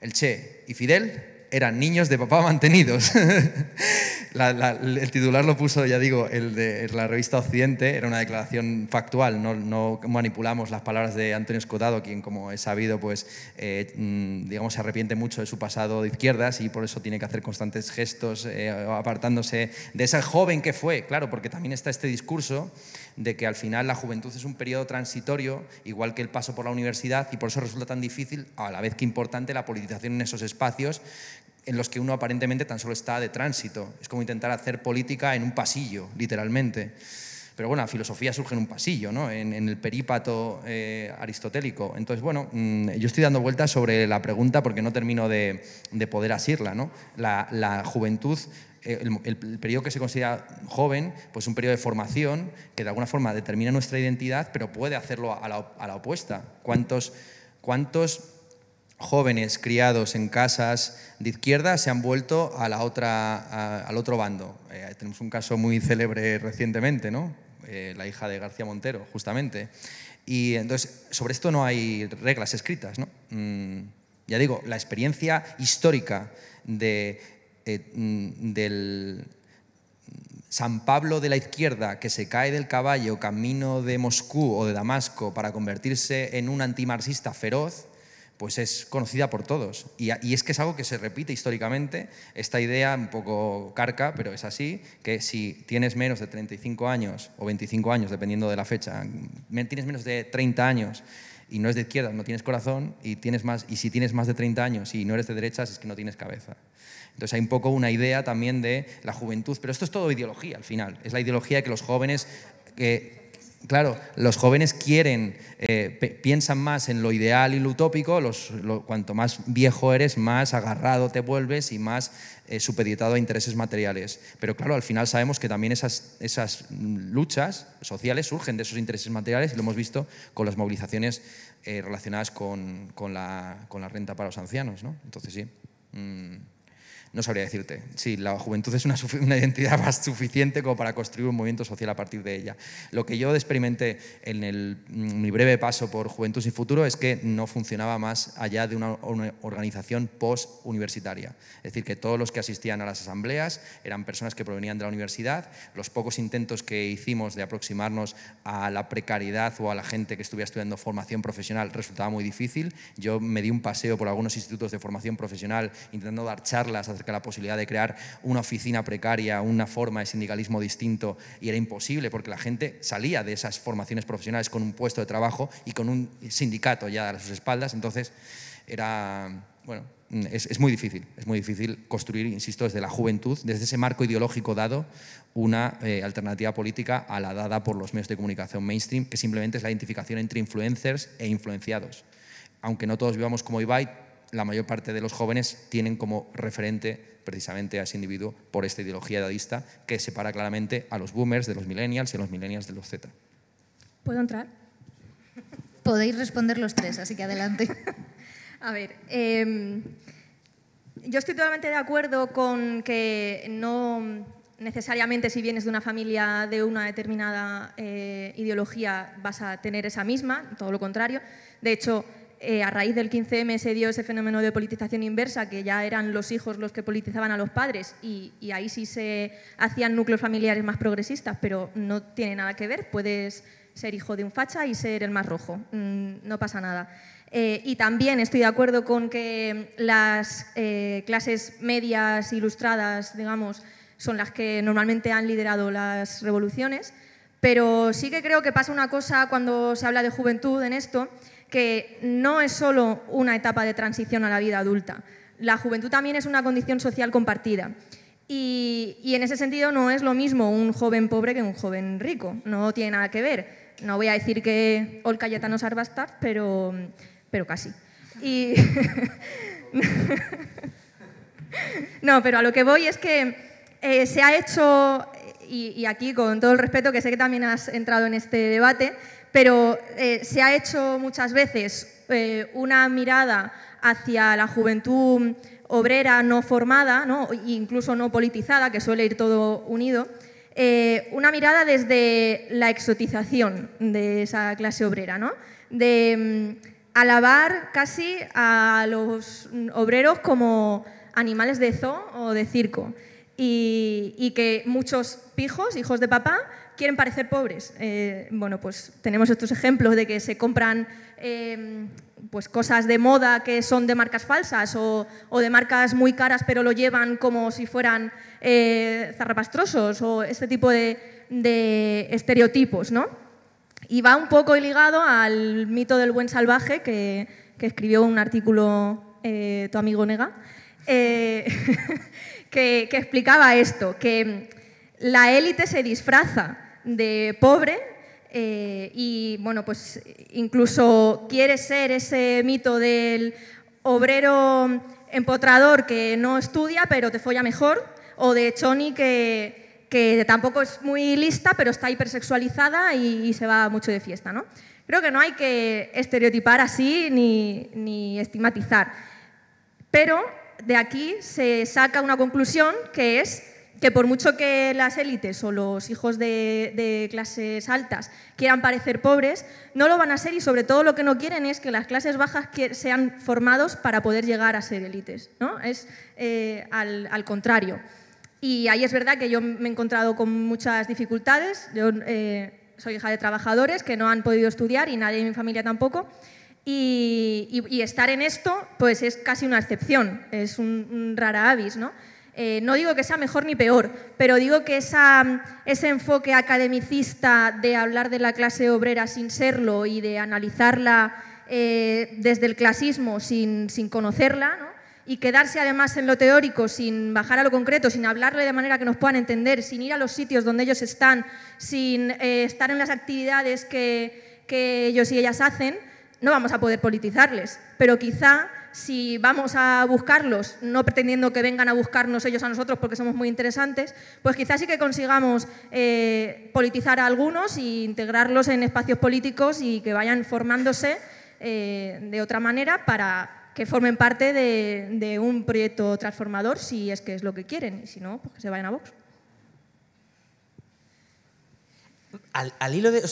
el Che y Fidel eran niños de papá mantenidos. el titular lo puso, ya digo, el de la revista Occidente, era una declaración factual, no, manipulamos las palabras de Antonio Escotado, quien como he sabido, pues, eh, mm, digamos, se arrepiente mucho de su pasado de izquierdas y por eso tiene que hacer constantes gestos eh, apartándose de ese joven que fue, claro, porque también está este discurso de que al final la juventud es un periodo transitorio, igual que el paso por la universidad, y por eso resulta tan difícil, a la vez que importante, la politización en esos espacios en los que uno aparentemente tan solo está de tránsito. Es como intentar hacer política en un pasillo, literalmente. Pero bueno, la filosofía surge en un pasillo, ¿no? en, el perípato eh, aristotélico. Entonces, bueno, mm, yo estoy dando vueltas sobre la pregunta porque no termino de, poder asirla. ¿no? La, juventud, eh, el, periodo que se considera joven, pues un periodo de formación que de alguna forma determina nuestra identidad, pero puede hacerlo a la, opuesta. ¿Cuántos, cuántos jóvenes criados en casas de izquierda se han vuelto a la otra, al otro bando. Eh, tenemos un caso muy célebre recientemente, ¿no? Eh, la hija de García Montero, justamente. Y entonces, sobre esto no hay reglas escritas, ¿no? Mm, ya digo, la experiencia histórica de, eh, mm, del San Pablo de la izquierda que se cae del caballo camino de Moscú o de Damasco para convertirse en un antimarxista feroz, pues es conocida por todos. Y, es que es algo que se repite históricamente, esta idea un poco carca, pero es así, que si tienes menos de 35 años o 25 años, dependiendo de la fecha, tienes menos de 30 años y no es de izquierda, no tienes corazón, y, tienes más, y si tienes más de 30 años y no eres de derechas, es que no tienes cabeza. Entonces hay un poco una idea también de la juventud, pero esto es todo ideología al final, es la ideología de que los jóvenes claro, los jóvenes quieren, eh, piensan más en lo ideal y lo utópico, los, cuanto más viejo eres, más agarrado te vuelves y más eh, supeditado a intereses materiales. Pero claro, al final sabemos que también esas, mm, luchas sociales surgen de esos intereses materiales y lo hemos visto con las movilizaciones eh, relacionadas con, la, renta para los ancianos. ¿no? Entonces sí. Mm no sabría decirte si sí, la juventud es una, identidad más suficiente como para construir un movimiento social a partir de ella. Lo que yo experimenté en, mm, mi breve paso por Juventud y Futuro es que no funcionaba más allá de una, organización post-universitaria. Es decir, que todos los que asistían a las asambleas eran personas que provenían de la universidad. Los pocos intentos que hicimos de aproximarnos a la precariedad o a la gente que estuviera estudiando formación profesional resultaba muy difícil. Yo me di un paseo por algunos institutos de formación profesional intentando dar charlas a que la posibilidad de crear una oficina precaria, una forma de sindicalismo distinto, y era imposible porque la gente salía de esas formaciones profesionales con un puesto de trabajo y con un sindicato ya a sus espaldas, entonces era, bueno, es, muy difícil, es muy difícil construir, insisto, desde la juventud, desde ese marco ideológico dado, una eh, alternativa política a la dada por los medios de comunicación mainstream, que simplemente es la identificación entre influencers e influenciados. Aunque no todos vivamos como Ibai, la mayor parte de los jóvenes tienen como referente precisamente a ese individuo por esta ideología dadista que separa claramente a los boomers de los millennials y a los millennials de los Z. ¿Puedo entrar? Podéis responder los tres, así que adelante. a ver, em, yo estoy totalmente de acuerdo con que no necesariamente si vienes de una familia de una determinada eh, ideología vas a tener esa misma, todo lo contrario. De hecho, eh, a raíz del 15M se dio ese fenómeno de politización inversa, que ya eran los hijos los que politizaban a los padres y, ahí sí se hacían núcleos familiares más progresistas, pero no tiene nada que ver, puedes ser hijo de un facha y ser el más rojo, mm, no pasa nada. Eh, y también estoy de acuerdo con que las eh, clases medias ilustradas, digamos, son las que normalmente han liderado las revoluciones, pero sí que creo que pasa una cosa cuando se habla de juventud en esto, que no es solo una etapa de transición a la vida adulta. La juventud también es una condición social compartida. Y, en ese sentido no es lo mismo un joven pobre que un joven rico, no tiene nada que ver. No voy a decir que Ol Cayetano pero, pero casi. no, pero a lo que voy es que eh, se ha hecho, y aquí con todo el respeto que sé que también has entrado en este debate, pero eh, se ha hecho muchas veces eh, una mirada hacia la juventud obrera no formada, ¿no? incluso no politizada, que suele ir todo unido, eh, una mirada desde la exotización de esa clase obrera, ¿no? de mm, alabar casi a los obreros como animales de zoo o de circo, y, y que muchos pijos, hijos de papá, quieren parecer pobres. Eh, bueno, pues tenemos estos ejemplos de que se compran eh, pues cosas de moda que son de marcas falsas o, de marcas muy caras pero lo llevan como si fueran eh, zarrapastrosos o este tipo de, estereotipos, ¿no? Y va un poco ligado al mito del buen salvaje que, escribió un artículo eh, tu amigo Nega, que, explicaba esto, que la élite se disfraza de pobre eh, y bueno, pues incluso quiere ser ese mito del obrero empotrador que no estudia pero te folla mejor o de Choni que, que tampoco es muy lista pero está hipersexualizada y, se va mucho de fiesta, ¿no? Creo que no hay que estereotipar así ni, ni estigmatizar, pero de aquí se saca una conclusión que es que por mucho que las élites o los hijos de, clases altas quieran parecer pobres, no lo van a ser y sobre todo lo que no quieren es que las clases bajas sean formados para poder llegar a ser élites, ¿no? es eh, al, contrario. Y ahí es verdad que yo me he encontrado con muchas dificultades, yo eh, soy hija de trabajadores que no han podido estudiar y nadie en mi familia tampoco, y, estar en esto pues es casi una excepción, es un, un rara avis, ¿no? Eh, no digo que sea mejor ni peor, pero digo que ese enfoque academicista de hablar de la clase obrera sin serlo y de analizarla eh, desde el clasismo sin, conocerla y quedarse además en lo teórico sin bajar a lo concreto, sin hablarle de manera que nos puedan entender, sin ir a los sitios donde ellos están, sin eh, estar en las actividades que, que ellos y ellas hacen, no vamos a poder politizarles. Pero quizá si vamos a buscarlos, no pretendiendo que vengan a buscarnos ellos a nosotros porque somos muy interesantes, pues quizás sí que consigamos eh, politizar a algunos e integrarlos en espacios políticos y que vayan formándose eh, de otra manera para que formen parte de, un proyecto transformador si es que es lo que quieren y si no, pues que se vayan a Vox. Al, hilo de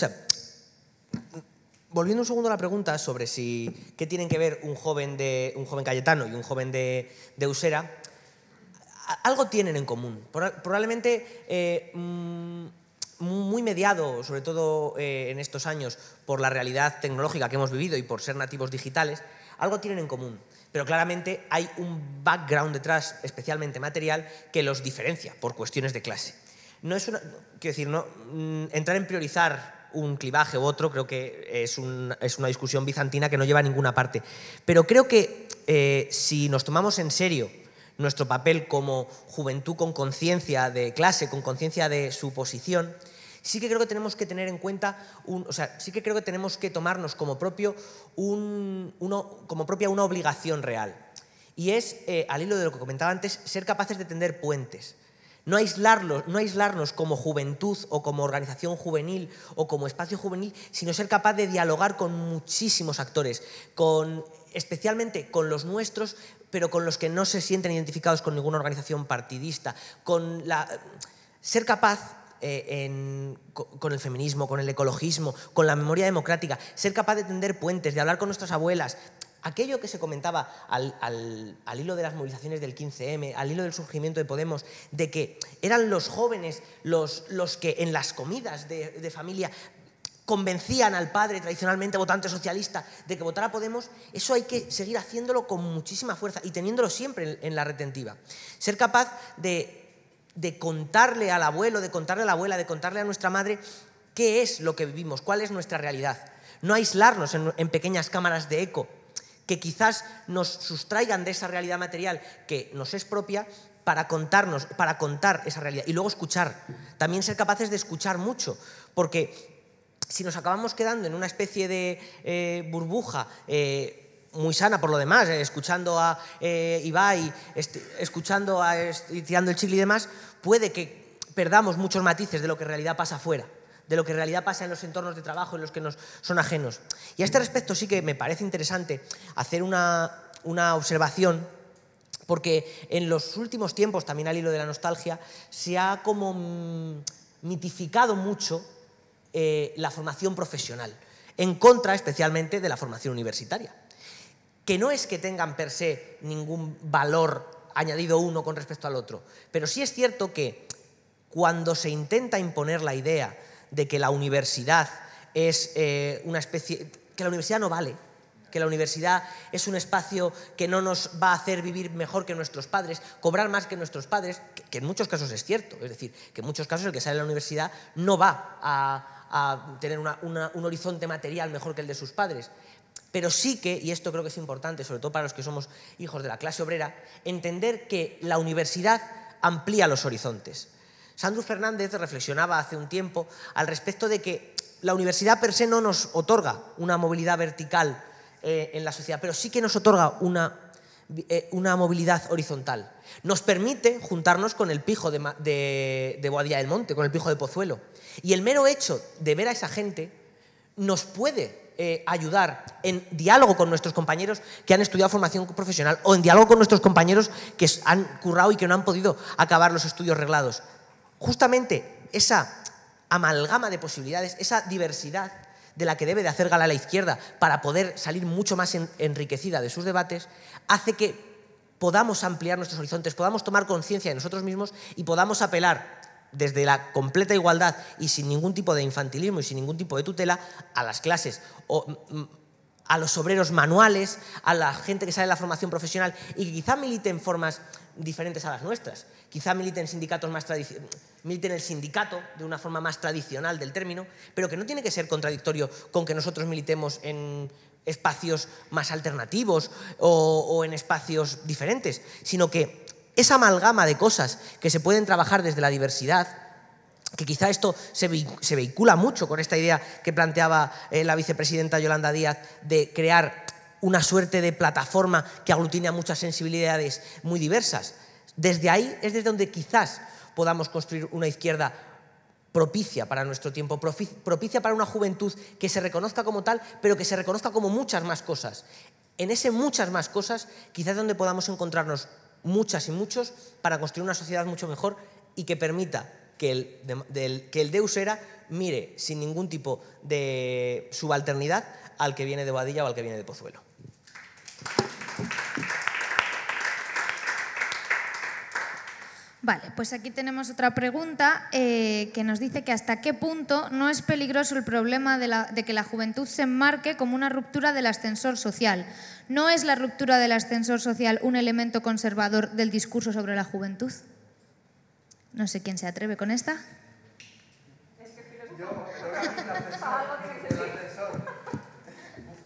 volviendo un segundo a la pregunta sobre si qué tienen que ver un joven de un joven cayetano y un joven de, de Usera, algo tienen en común. Probablemente eh, mm, muy mediado, sobre todo eh, en estos años, por la realidad tecnológica que hemos vivido y por ser nativos digitales, algo tienen en común. Pero claramente hay un background detrás, especialmente material, que los diferencia por cuestiones de clase. No es quiero decir, no, mm, entrar en priorizar un clivaje u otro, creo que es, una discusión bizantina que no lleva a ninguna parte. Pero creo que eh, si nos tomamos en serio nuestro papel como juventud con conciencia de clase, con conciencia de su posición, sí que creo que tenemos que tener en cuenta, o sea, sí que creo que tenemos que tomarnos como, propio como propia una obligación real. Y es, eh, al hilo de lo que comentaba antes, ser capaces de tender puentes. No, no aislarnos como juventud o como organización juvenil o como espacio juvenil, sino ser capaz de dialogar con muchísimos actores, con, especialmente con los nuestros, pero con los que no se sienten identificados con ninguna organización partidista, con la, ser capaz eh, con el feminismo, con el ecologismo, con la memoria democrática, ser capaz de tender puentes, de hablar con nuestras abuelas, aquello que se comentaba al, hilo de las movilizaciones del 15M, al hilo del surgimiento de Podemos, de que eran los jóvenes los, que en las comidas de, familia convencían al padre tradicionalmente votante socialista de que votara Podemos, eso hay que seguir haciéndolo con muchísima fuerza y teniéndolo siempre en, la retentiva. Ser capaz de, contarle al abuelo, de contarle a la abuela, de contarle a nuestra madre qué es lo que vivimos, cuál es nuestra realidad. No aislarnos en pequeñas cámaras de eco que quizás nos sustraigan de esa realidad material que nos es propia para contarnos, para contar esa realidad. Y luego escuchar. También ser capaces de escuchar mucho, porque si nos acabamos quedando en una especie de eh, burbuja, eh, muy sana por lo demás, eh, escuchando a Ibai, escuchando a tirando el chile y demás, puede que perdamos muchos matices de lo que en realidad pasa afuera de lo que en realidad pasa en los entornos de trabajo en los que nos son ajenos. Y a este respecto sí que me parece interesante hacer una, observación porque en los últimos tiempos, también al hilo de la nostalgia, se ha como mm, mitificado mucho eh, la formación profesional, en contra especialmente de la formación universitaria, que no es que tengan per se ningún valor añadido uno con respecto al otro, pero sí es cierto que cuando se intenta imponer la idea de que la universidad es eh, una especie, que la universidad no vale, que la universidad es un espacio que no nos va a hacer vivir mejor que nuestros padres, cobrar más que nuestros padres, que, en muchos casos es cierto, es decir, que en muchos casos el que sale de la universidad no va a, tener un horizonte material mejor que el de sus padres. Pero sí que, y esto creo que es importante, sobre todo para los que somos hijos de la clase obrera, entender que la universidad amplía los horizontes. Sandro Fernández reflexionaba hace un tiempo al respecto de que la universidad per se no nos otorga una movilidad vertical eh, en la sociedad, pero sí que nos otorga una, eh, movilidad horizontal. Nos permite juntarnos con el pijo de, de, Boadilla del Monte, con el pijo de Pozuelo. Y el mero hecho de ver a esa gente nos puede eh, ayudar en diálogo con nuestros compañeros que han estudiado formación profesional o en diálogo con nuestros compañeros que han currado y que no han podido acabar los estudios reglados. Justamente esa amalgama de posibilidades, esa diversidad de la que debe de hacer gala la izquierda para poder salir mucho más enriquecida de sus debates, hace que podamos ampliar nuestros horizontes, podamos tomar conciencia de nosotros mismos y podamos apelar desde la completa igualdad y sin ningún tipo de infantilismo y sin ningún tipo de tutela a las clases o mm, mm, a los obreros manuales, a la gente que sale de la formación profesional y que quizá milite en formas diferentes a las nuestras. Quizá militen, sindicatos más militen el sindicato de una forma más tradicional del término, pero que no tiene que ser contradictorio con que nosotros militemos en espacios más alternativos o, o en espacios diferentes, sino que esa amalgama de cosas que se pueden trabajar desde la diversidad, que quizá esto se, vehicula mucho con esta idea que planteaba eh, la vicepresidenta Yolanda Díaz de crear una suerte de plataforma que aglutina muchas sensibilidades muy diversas. Desde ahí es desde donde quizás podamos construir una izquierda propicia para nuestro tiempo, propicia para una juventud que se reconozca como tal, pero que se reconozca como muchas más cosas. En ese muchas más cosas, quizás donde podamos encontrarnos muchas y muchos para construir una sociedad mucho mejor y que permita que el, que el Deus era mire sin ningún tipo de subalternidad al que viene de Badilla o al que viene de Pozuelo. Vale, pues aquí tenemos otra pregunta eh, que nos dice que hasta qué punto no es peligroso el problema de, que la juventud se enmarque como una ruptura del ascensor social. ¿No es la ruptura del ascensor social un elemento conservador del discurso sobre la juventud? No sé quién se atreve con esta.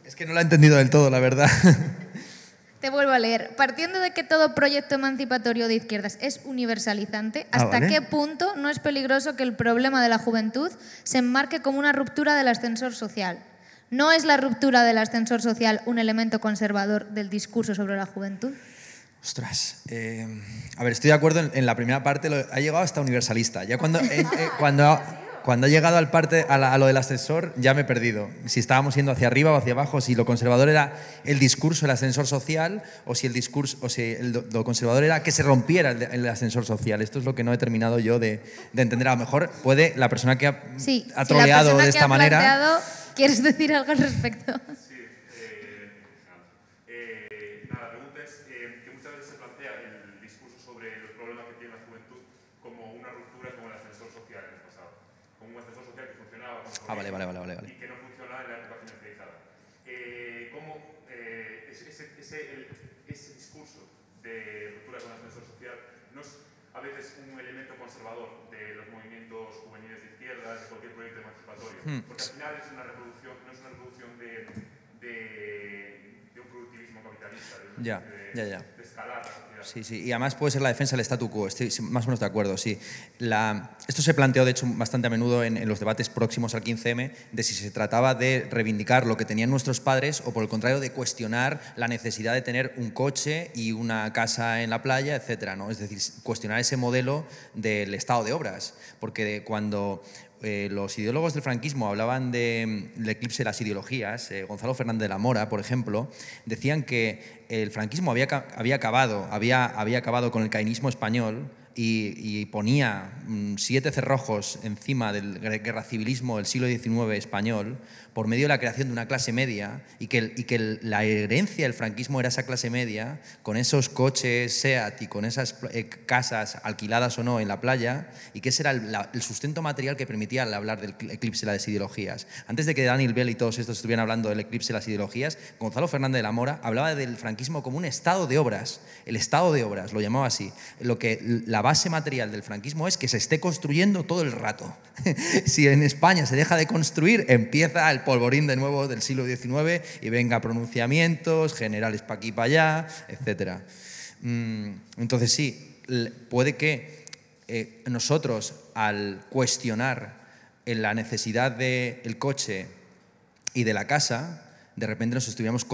Es que no la he entendido del todo, la verdad. Te vuelvo a leer. Partiendo de que todo proyecto emancipatorio de izquierdas es universalizante, ah, ¿hasta qué punto no es peligroso que el problema de la juventud se enmarque como una ruptura del ascensor social? ¿No es la ruptura del ascensor social un elemento conservador del discurso sobre la juventud? Ostras, eh, a ver, estoy de acuerdo en, la primera parte, ha llegado hasta universalista. Ya cuando, eh, eh, cuando cuando he llegado al parte, a, lo del ascensor, ya me he perdido. Si estábamos yendo hacia arriba o hacia abajo, si lo conservador era el discurso, el ascensor social, o si el discurso, o si el, lo conservador era que se rompiera el, ascensor social. Esto es lo que no he terminado yo de, entender. A lo mejor puede la persona que ha, troleado de esta manera. ¿Quieres decir algo al respecto? Ah, vale, vale, vale, Y que no funciona en la educación especializada. Eh, ¿Cómo eh, ese, discurso de ruptura con la ascensor social no es a veces un elemento conservador de los movimientos juveniles de izquierda, de cualquier proyecto emancipatorio? Hmm. Porque al final es una reproducción, no es una reproducción de, un productivismo capitalista, de, ya, Sí, sí, y además puede ser la defensa del statu quo, estoy más o menos de acuerdo, sí. esto se planteó, de hecho, bastante a menudo en, los debates próximos al 15M, de si se trataba de reivindicar lo que tenían nuestros padres o, por el contrario, de cuestionar la necesidad de tener un coche y una casa en la playa, etcétera ¿no? Es decir, cuestionar ese modelo del estado de obras, porque cuando eh, los ideólogos del franquismo hablaban mm, del eclipse de las ideologías. Eh, Gonzalo Fernández de la Mora, por ejemplo, decían que el franquismo había, acabado, había, acabado con el cainismo español, y, ponía mm, siete cerrojos encima del guerra civilismo del siglo XIX español por medio de la creación de una clase media y que, y que la herencia del franquismo era esa clase media, con esos coches SEAT y con esas eh, casas alquiladas o no en la playa, y que ese era el, el sustento material que permitía hablar del eclipse de las ideologías. Antes de que Daniel Bell y todos estos estuvieran hablando del eclipse de las ideologías, Gonzalo Fernández de la Mora hablaba del franquismo como un estado de obras, el estado de obras, lo llamaba así. Lo que la base material del franquismo es que se esté construyendo todo el rato. si en España se deja de construir, empieza el polvorín de nuevo del siglo XIX y venga pronunciamientos, generales para aquí, para allá, etc. Mm, entonces sí, puede que eh, nosotros al cuestionar eh, la necesidad del coche y de la casa, de repente nos estuviéramos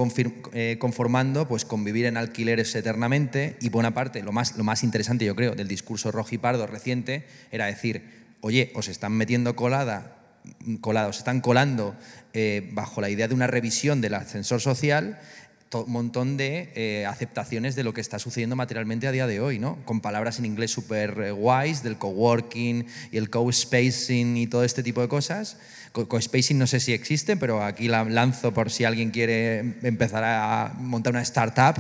eh, conformando pues con vivir en alquileres eternamente y buena parte, lo más, lo más interesante yo creo del discurso rojipardo reciente era decir, oye, os están metiendo colada colados, están colando eh, bajo la idea de una revisión del ascensor social un montón de eh, aceptaciones de lo que está sucediendo materialmente a día de hoy, ¿no? Con palabras en inglés súper guays eh, del coworking y el co-spacing y todo este tipo de cosas. Co-spacing no sé si existe, pero aquí la lanzo por si alguien quiere empezar a montar una startup,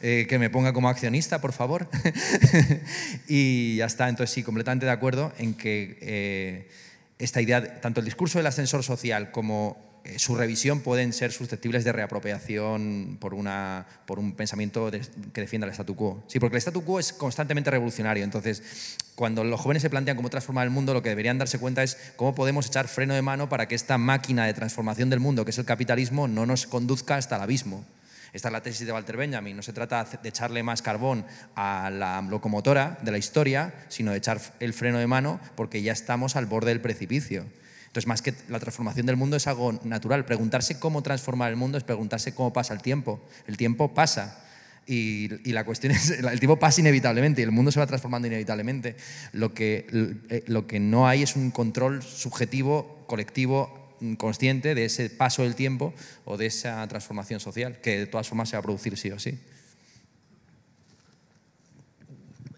que me ponga como accionista, por favor. y ya está, entonces sí, completamente de acuerdo en que esta idea, tanto el discurso del ascensor social como eh, su revisión pueden ser susceptibles de reapropiación por, una, por un pensamiento que defienda el statu quo. Sí, porque el statu quo es constantemente revolucionario, entonces cuando los jóvenes se plantean cómo transformar el mundo, lo que deberían darse cuenta es cómo podemos echar freno de mano para que esta máquina de transformación del mundo, que es el capitalismo, no nos conduzca hasta el abismo. Esta es la tesis de Walter Benjamin. No se trata de echarle más carbón a la locomotora de la historia, sino de echar el freno de mano porque ya estamos al borde del precipicio. Entonces, más que la transformación del mundo es algo natural. Preguntarse cómo transformar el mundo es preguntarse cómo pasa el tiempo. El tiempo pasa. Y, la cuestión es, el tiempo pasa inevitablemente y el mundo se va transformando inevitablemente. Lo que, eh, lo que no hay es un control subjetivo, colectivo, consciente de ese paso del tiempo o de esa transformación social, que de todas formas se va a producir sí o sí.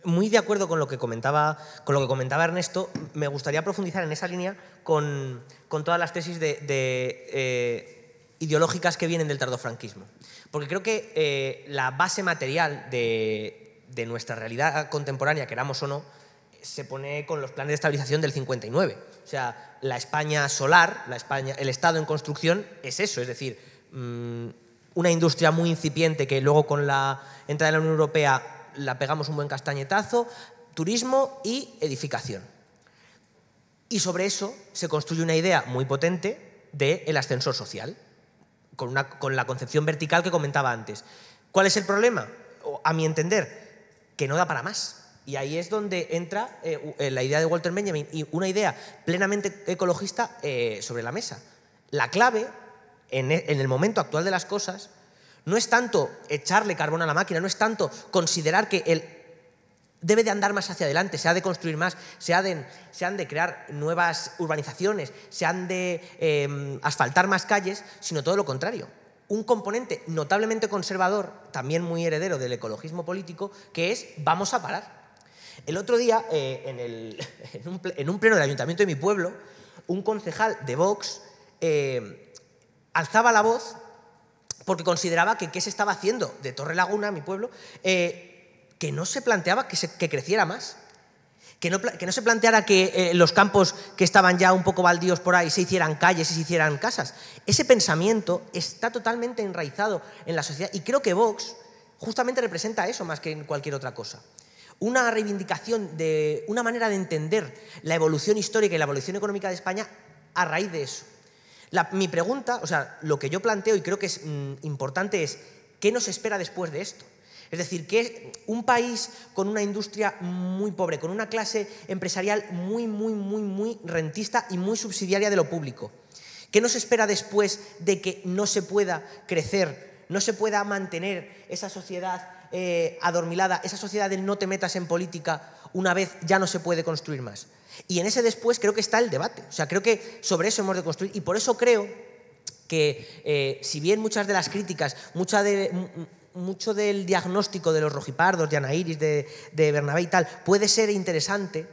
Muy de acuerdo con lo que comentaba, con lo que comentaba Ernesto, me gustaría profundizar en esa línea con, todas las tesis eh, ideológicas que vienen del tardofranquismo. Porque creo que eh, la base material de, de nuestra realidad contemporánea, queramos o no, se pone con los planes de estabilización del 59. O sea, la España solar, la España, el Estado en construcción, es eso, es decir, mm, una industria muy incipiente que luego con la entrada de la Unión Europea la pegamos un buen castañetazo, turismo y edificación. Y sobre eso se construye una idea muy potente del ascensor social, con, con la concepción vertical que comentaba antes. ¿Cuál es el problema? A mi entender, que no da para más. Y ahí es donde entra eh, eh, la idea de Walter Benjamin y una idea plenamente ecologista eh, sobre la mesa. La clave e, en el momento actual de las cosas no es tanto echarle carbón a la máquina, no es tanto considerar que debe de andar más hacia adelante, se ha de construir más, se, han de crear nuevas urbanizaciones, se han de em, asfaltar más calles, sino todo lo contrario. Un componente notablemente conservador, también muy heredero del ecologismo político, que es vamos a parar. El otro día, eh, en, un, pleno del ayuntamiento de mi pueblo, un concejal de Vox eh, alzaba la voz porque consideraba que qué se estaba haciendo de Torre Laguna, mi pueblo, eh, que no se planteaba que, creciera más. Que no, se planteara que los campos que estaban ya un poco baldíos por ahí se hicieran calles y se hicieran casas. Ese pensamiento está totalmente enraizado en la sociedad y creo que Vox justamente representa eso más que en cualquier otra cosa una reivindicación de una manera de entender la evolución histórica y la evolución económica de España a raíz de eso. mi pregunta, o sea, lo que yo planteo y creo que es mm, importante es, ¿qué nos espera después de esto? Es decir, que un país con una industria muy pobre, con una clase empresarial muy, muy, muy, muy rentista y muy subsidiaria de lo público, ¿qué nos espera después de que no se pueda crecer, no se pueda mantener esa sociedad eh, adormilada, esa sociedad de no te metas en política, una vez ya no se puede construir más. Y en ese después creo que está el debate. O sea, creo que sobre eso hemos de construir. Y por eso creo que, eh, si bien muchas de las críticas, mucha de, mucho del diagnóstico de los rojipardos, de Anairis, de, de Bernabé y tal, puede ser interesante,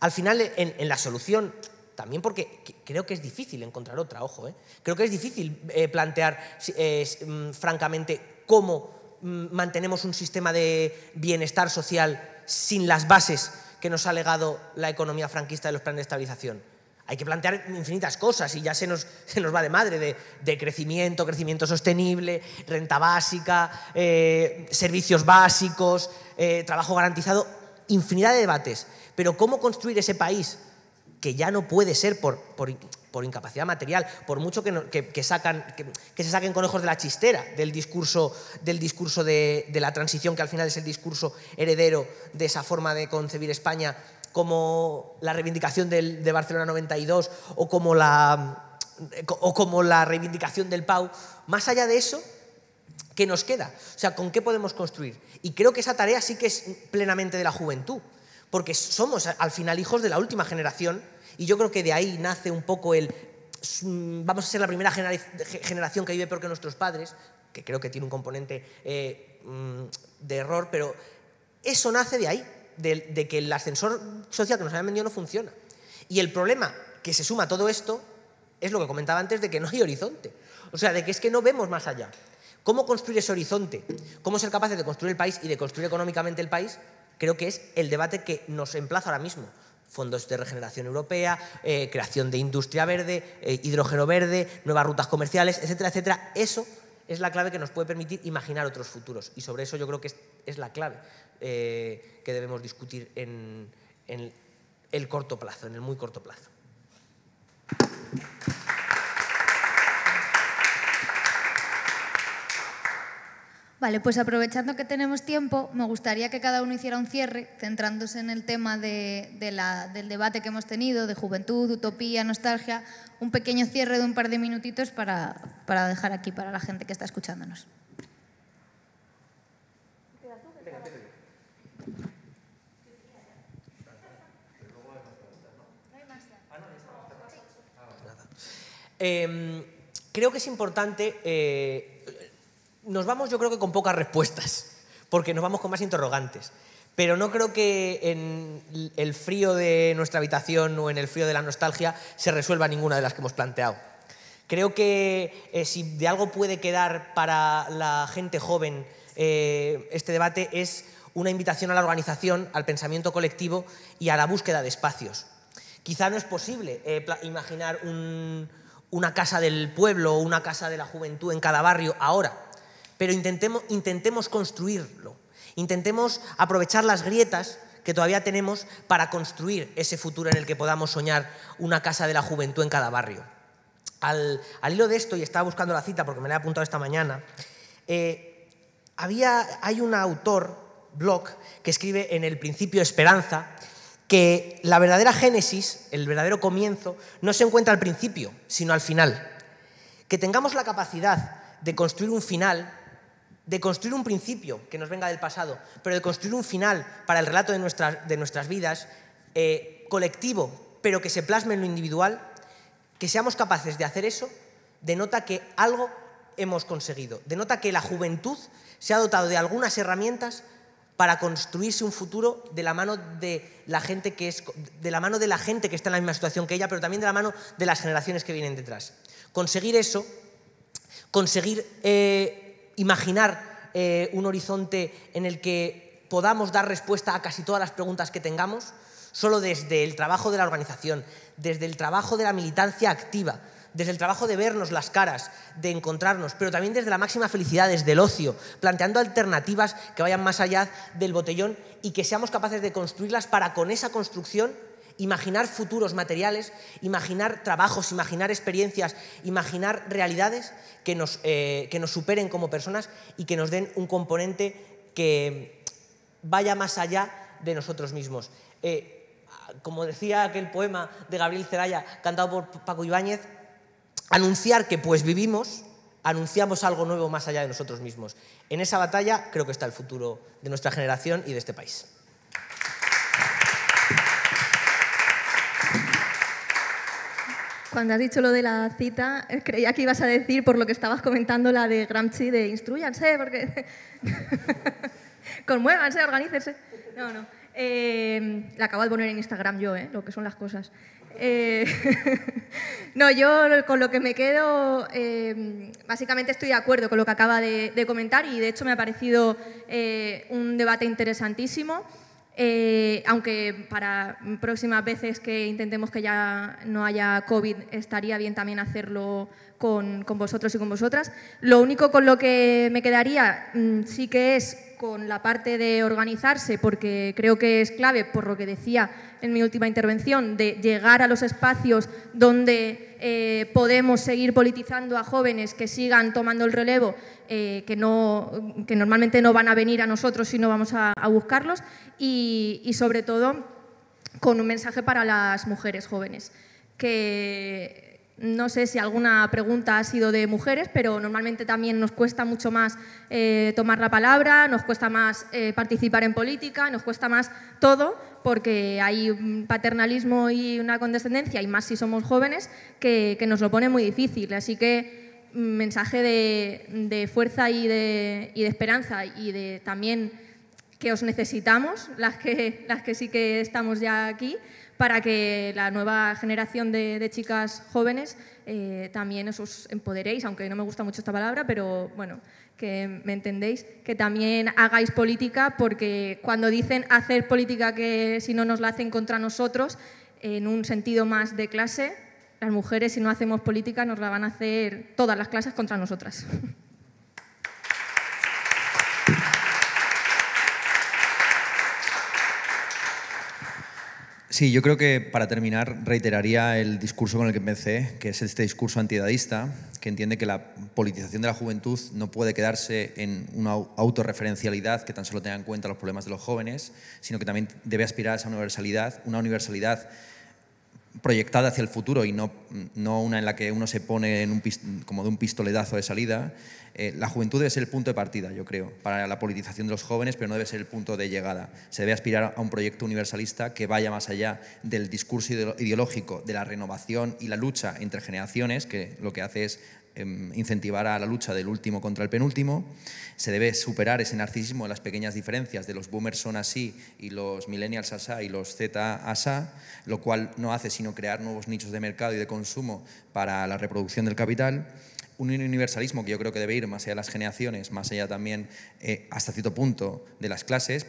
al final en, la solución también porque creo que es difícil encontrar otra, ojo, eh. creo que es difícil plantear mm, francamente cómo Mm, mantenemos un sistema de bienestar social sin las bases que nos ha legado la economía franquista de los planes de estabilización. Hay que plantear infinitas cosas y ya se nos, se nos va de madre de, crecimiento, crecimiento sostenible, renta básica, eh, servicios básicos, eh, trabajo garantizado, infinidad de debates. Pero ¿cómo construir ese país que ya no puede ser por, por por incapacidad material, por mucho que, que, se saquen conejos de la chistera del discurso, del discurso de, la transición, que al final es el discurso heredero de esa forma de concebir España, como la reivindicación de Barcelona 92 o como, la, o como la reivindicación del Pau, más allá de eso, ¿qué nos queda? O sea, ¿con qué podemos construir? Y creo que esa tarea sí que es plenamente de la juventud, porque somos al final hijos de la última generación y yo creo que de ahí nace un poco el, mm, vamos a ser la primera generación que vive porque nuestros padres, que creo que tiene un componente eh, mm, de error, pero eso nace de ahí, de, de que el ascensor social que nos habían vendido no funciona. Y el problema que se suma a todo esto es lo que comentaba antes de que no hay horizonte. O sea, de que es que no vemos más allá. ¿Cómo construir ese horizonte? ¿Cómo ser capaces de construir el país y de construir económicamente el país? Creo que es el debate que nos emplaza ahora mismo fondos de regeneración europea, eh, creación de industria verde, eh, hidrógeno verde, nuevas rutas comerciales, etcétera, etcétera. Eso es la clave que nos puede permitir imaginar otros futuros. Y sobre eso yo creo que es, la clave eh, que debemos discutir en el corto plazo, en el muy corto plazo. Vale, pues aprovechando que tenemos tiempo, me gustaría que cada uno hiciera un cierre, centrándose en el tema de, del debate que hemos tenido, de juventud, utopía, nostalgia, un pequeño cierre de un par de minutitos para, dejar aquí para la gente que está escuchándonos. Em, creo que es importante eh, nos vamos yo creo que con pocas respuestas, porque nos vamos con más interrogantes. Pero no creo que en el frío de nuestra habitación o en el frío de la nostalgia se resuelva ninguna de las que hemos planteado. Creo que eh, si de algo puede quedar para la gente joven eh, este debate es una invitación a la organización, al pensamiento colectivo y a la búsqueda de espacios. Quizá no es posible eh, imaginar una casa del pueblo o una casa de la juventud en cada barrio ahora, pero intentemos, intentemos construirlo, intentemos aprovechar las grietas que todavía tenemos para construir ese futuro en el que podamos soñar una casa de la juventud en cada barrio. Al, hilo de esto, y estaba buscando la cita porque me la he apuntado esta mañana, eh, había, hay un autor, Bloch, que escribe en el principio Esperanza, que la verdadera génesis, el verdadero comienzo, no se encuentra al principio, sino al final. Que tengamos la capacidad de construir un final de construir un principio que nos venga del pasado, pero de construir un final para el relato de nuestras, de nuestras vidas, eh, colectivo, pero que se plasme en lo individual, que seamos capaces de hacer eso, denota que algo hemos conseguido, denota que la juventud se ha dotado de algunas herramientas para construirse un futuro de la mano de la gente que es de la mano de la gente que está en la misma situación que ella, pero también de la mano de las generaciones que vienen detrás. Conseguir eso, conseguir eh, imaginar eh, un horizonte en el que podamos dar respuesta a casi todas las preguntas que tengamos, solo desde el trabajo de la organización, desde el trabajo de la militancia activa, desde el trabajo de vernos las caras, de encontrarnos, pero también desde la máxima felicidad, desde el ocio, planteando alternativas que vayan más allá del botellón y que seamos capaces de construirlas para con esa construcción imaginar futuros materiales, imaginar trabajos, imaginar experiencias, imaginar realidades eh, que nos, superen como personas y que nos den un componente que vaya más allá de nosotros mismos. Eh, como decía aquel poema de Gabriel Zelaya, cantado por Paco Ibáñez, anunciar que pues vivimos, anunciamos algo nuevo más allá de nosotros mismos. En esa batalla creo que está el futuro de nuestra generación y de este país. Cuando has dicho lo de la cita, creía que ibas a decir, por lo que estabas comentando, la de Gramsci, de instruyanse, porque... Conmuévanse, organícense. No, no. Eh, la acabo de poner en Instagram yo, eh, lo que son las cosas. Eh, no, yo con lo que me quedo, eh, básicamente estoy de acuerdo con lo que acaba de, comentar y de hecho me ha parecido un debate interesantísimo. Eh, aunque para próximas veces que intentemos que ya no haya COVID, estaría bien también hacerlo con, vosotros y con vosotras. Lo único con lo que me quedaría mm, sí que es con la parte de organizarse, porque creo que es clave, por lo que decía en mi última intervención, de llegar a los espacios donde eh, podemos seguir politizando a jóvenes que sigan tomando el relevo, eh, que, no, normalmente no van a venir a nosotros si no vamos a, buscarlos y, sobre todo con un mensaje para las mujeres jóvenes. Que no sé si alguna pregunta ha sido de mujeres, pero normalmente también nos cuesta mucho más eh, tomar la palabra, nos cuesta más eh, participar en política, nos cuesta más todo, porque hay un paternalismo y una condescendencia, y más si somos jóvenes, que, que nos lo pone muy difícil. Así que mensaje de, fuerza y de, esperanza y de también que os necesitamos, las que, las que sí que estamos ya aquí, para que la nueva generación de, chicas jóvenes eh, también os empoderéis, aunque no me gusta mucho esta palabra, pero bueno, que me entendéis, que también hagáis política, porque cuando dicen hacer política que si no nos la hacen contra nosotros, en un sentido más de clase, las mujeres si no hacemos política nos la van a hacer todas las clases contra nosotras. Sí, yo creo que para terminar reiteraría el discurso con el que empecé, que es este discurso antiedadista, que entiende que la politización de la juventud no puede quedarse en una autorreferencialidad que tan solo tenga en cuenta los problemas de los jóvenes, sino que también debe aspirar a esa universalidad, una universalidad proyectada hacia el futuro y no, no, una en la que uno se pone como de un pistoletazo de salida, eh, la juventud es el punto de partida, yo creo, para la politización de los jóvenes, pero no debe ser el punto de llegada. Se debe aspirar a un proyecto universalista que vaya más allá del discurso ideológico, de la renovación y la lucha entre generaciones, que lo que hace es em, incentivar a la lucha del último contra el penúltimo, se debe superar ese narcisismo de las pequeñas diferencias de los boomers son así y los millennials asa y los Z asa lo cual no hace sino crear nuevos nichos de mercado y de consumo para la reproducción del capital un universalismo que yo creo que debe ir más allá de las generaciones, más allá también eh, hasta cierto punto de las clases,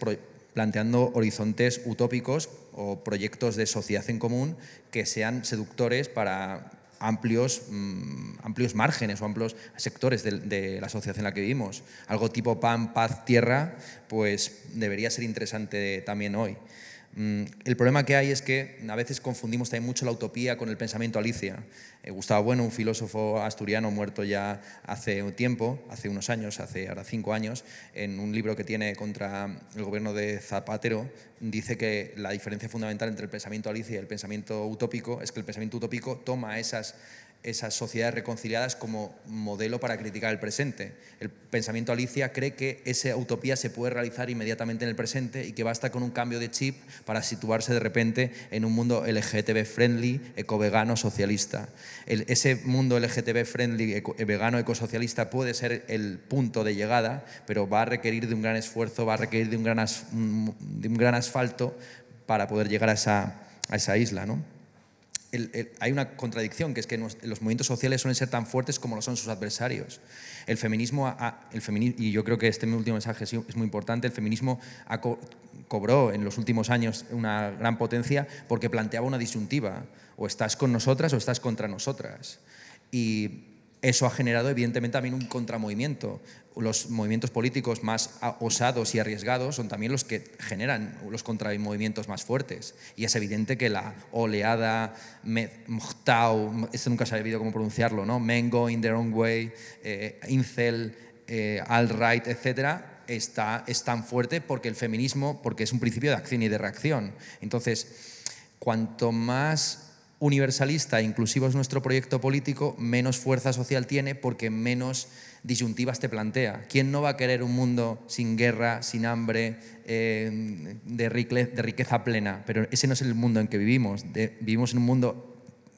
planteando horizontes utópicos o proyectos de sociedad en común que sean seductores para amplios, mm, amplios márgenes o amplios sectores de, de, la sociedad en la que vivimos. Algo tipo pan, paz, tierra, pues debería ser interesante también hoy. Mm, el problema que hay es que a veces confundimos también mucho la utopía con el pensamiento Alicia. Eh, Gustavo Bueno, un filósofo asturiano muerto ya hace un tiempo, hace unos años, hace ahora cinco años, en un libro que tiene contra el gobierno de Zapatero, dice que la diferencia fundamental entre el pensamiento Alicia y el pensamiento utópico es que el pensamiento utópico toma esas esas sociedades reconciliadas como modelo para criticar el presente. El pensamiento Alicia cree que esa utopía se puede realizar inmediatamente en el presente y que basta con un cambio de chip para situarse de repente en un mundo LGTB friendly, eco vegano, eh, socialista. ese mundo LGTB friendly, eco, vegano, ecosocialista puede ser el punto de llegada, pero va a requerir de un gran esfuerzo, va a requerir de un gran, asfalto para poder llegar a esa, isla hay una contradicción, que es que los movimientos sociales suelen ser tan fuertes como lo son sus adversarios. El feminismo, el y yo creo que este último mensaje es muy importante, el feminismo cobró en los últimos años una gran potencia porque planteaba una disyuntiva, o estás con nosotras o estás contra nosotras eso ha generado evidentemente también un contramovimiento. Los movimientos políticos más osados y arriesgados son también los que generan los contramovimientos más fuertes. Y es evidente que la oleada Mhtau, esto nunca se ha sabido cómo pronunciarlo, ¿no? Mengo, In Their Own Way, eh, Incel, eh, right etcétera, está, es tan fuerte porque el feminismo, porque es un principio de acción y de reacción. Entonces, cuanto más universalista e inclusivo es nuestro proyecto político, menos fuerza social tiene porque menos disyuntivas te plantea. ¿Quién no va a querer un mundo sin guerra, sin hambre, eh, de, riqueza, plena? Pero ese no es el mundo en que vivimos. vivimos en un mundo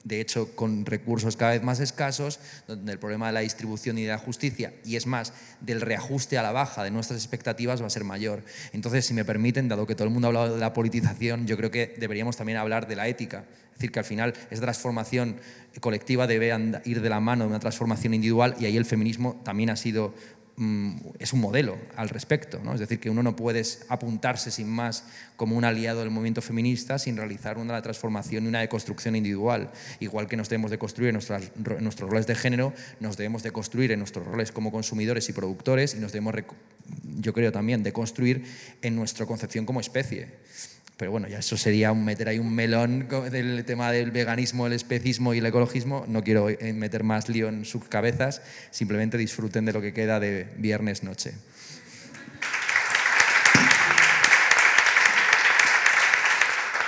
de hecho, con recursos cada vez más escasos, donde el problema de la distribución y de la justicia, y es más, del reajuste a la baja de nuestras expectativas va a ser mayor. Entonces, si me permiten, dado que todo el mundo ha hablado de la politización, yo creo que deberíamos también hablar de la ética. Es decir, que al final esa transformación colectiva debe ir de la mano de una transformación individual y ahí el feminismo también ha sido mm, es un modelo al respecto. ¿no? Es decir, que uno no puede apuntarse sin más como un aliado del movimiento feminista sin realizar una transformación y una deconstrucción individual. Igual que nos debemos de construir en, nuestros roles de género, nos debemos de construir en nuestros roles como consumidores y productores y nos debemos, yo creo también, de construir en nuestra concepción como especie. Pero bueno, ya eso sería un meter ahí un melón del tema del veganismo, el especismo y el ecologismo. No quiero eh, meter más lío en sus cabezas, simplemente disfruten de lo que queda de viernes noche.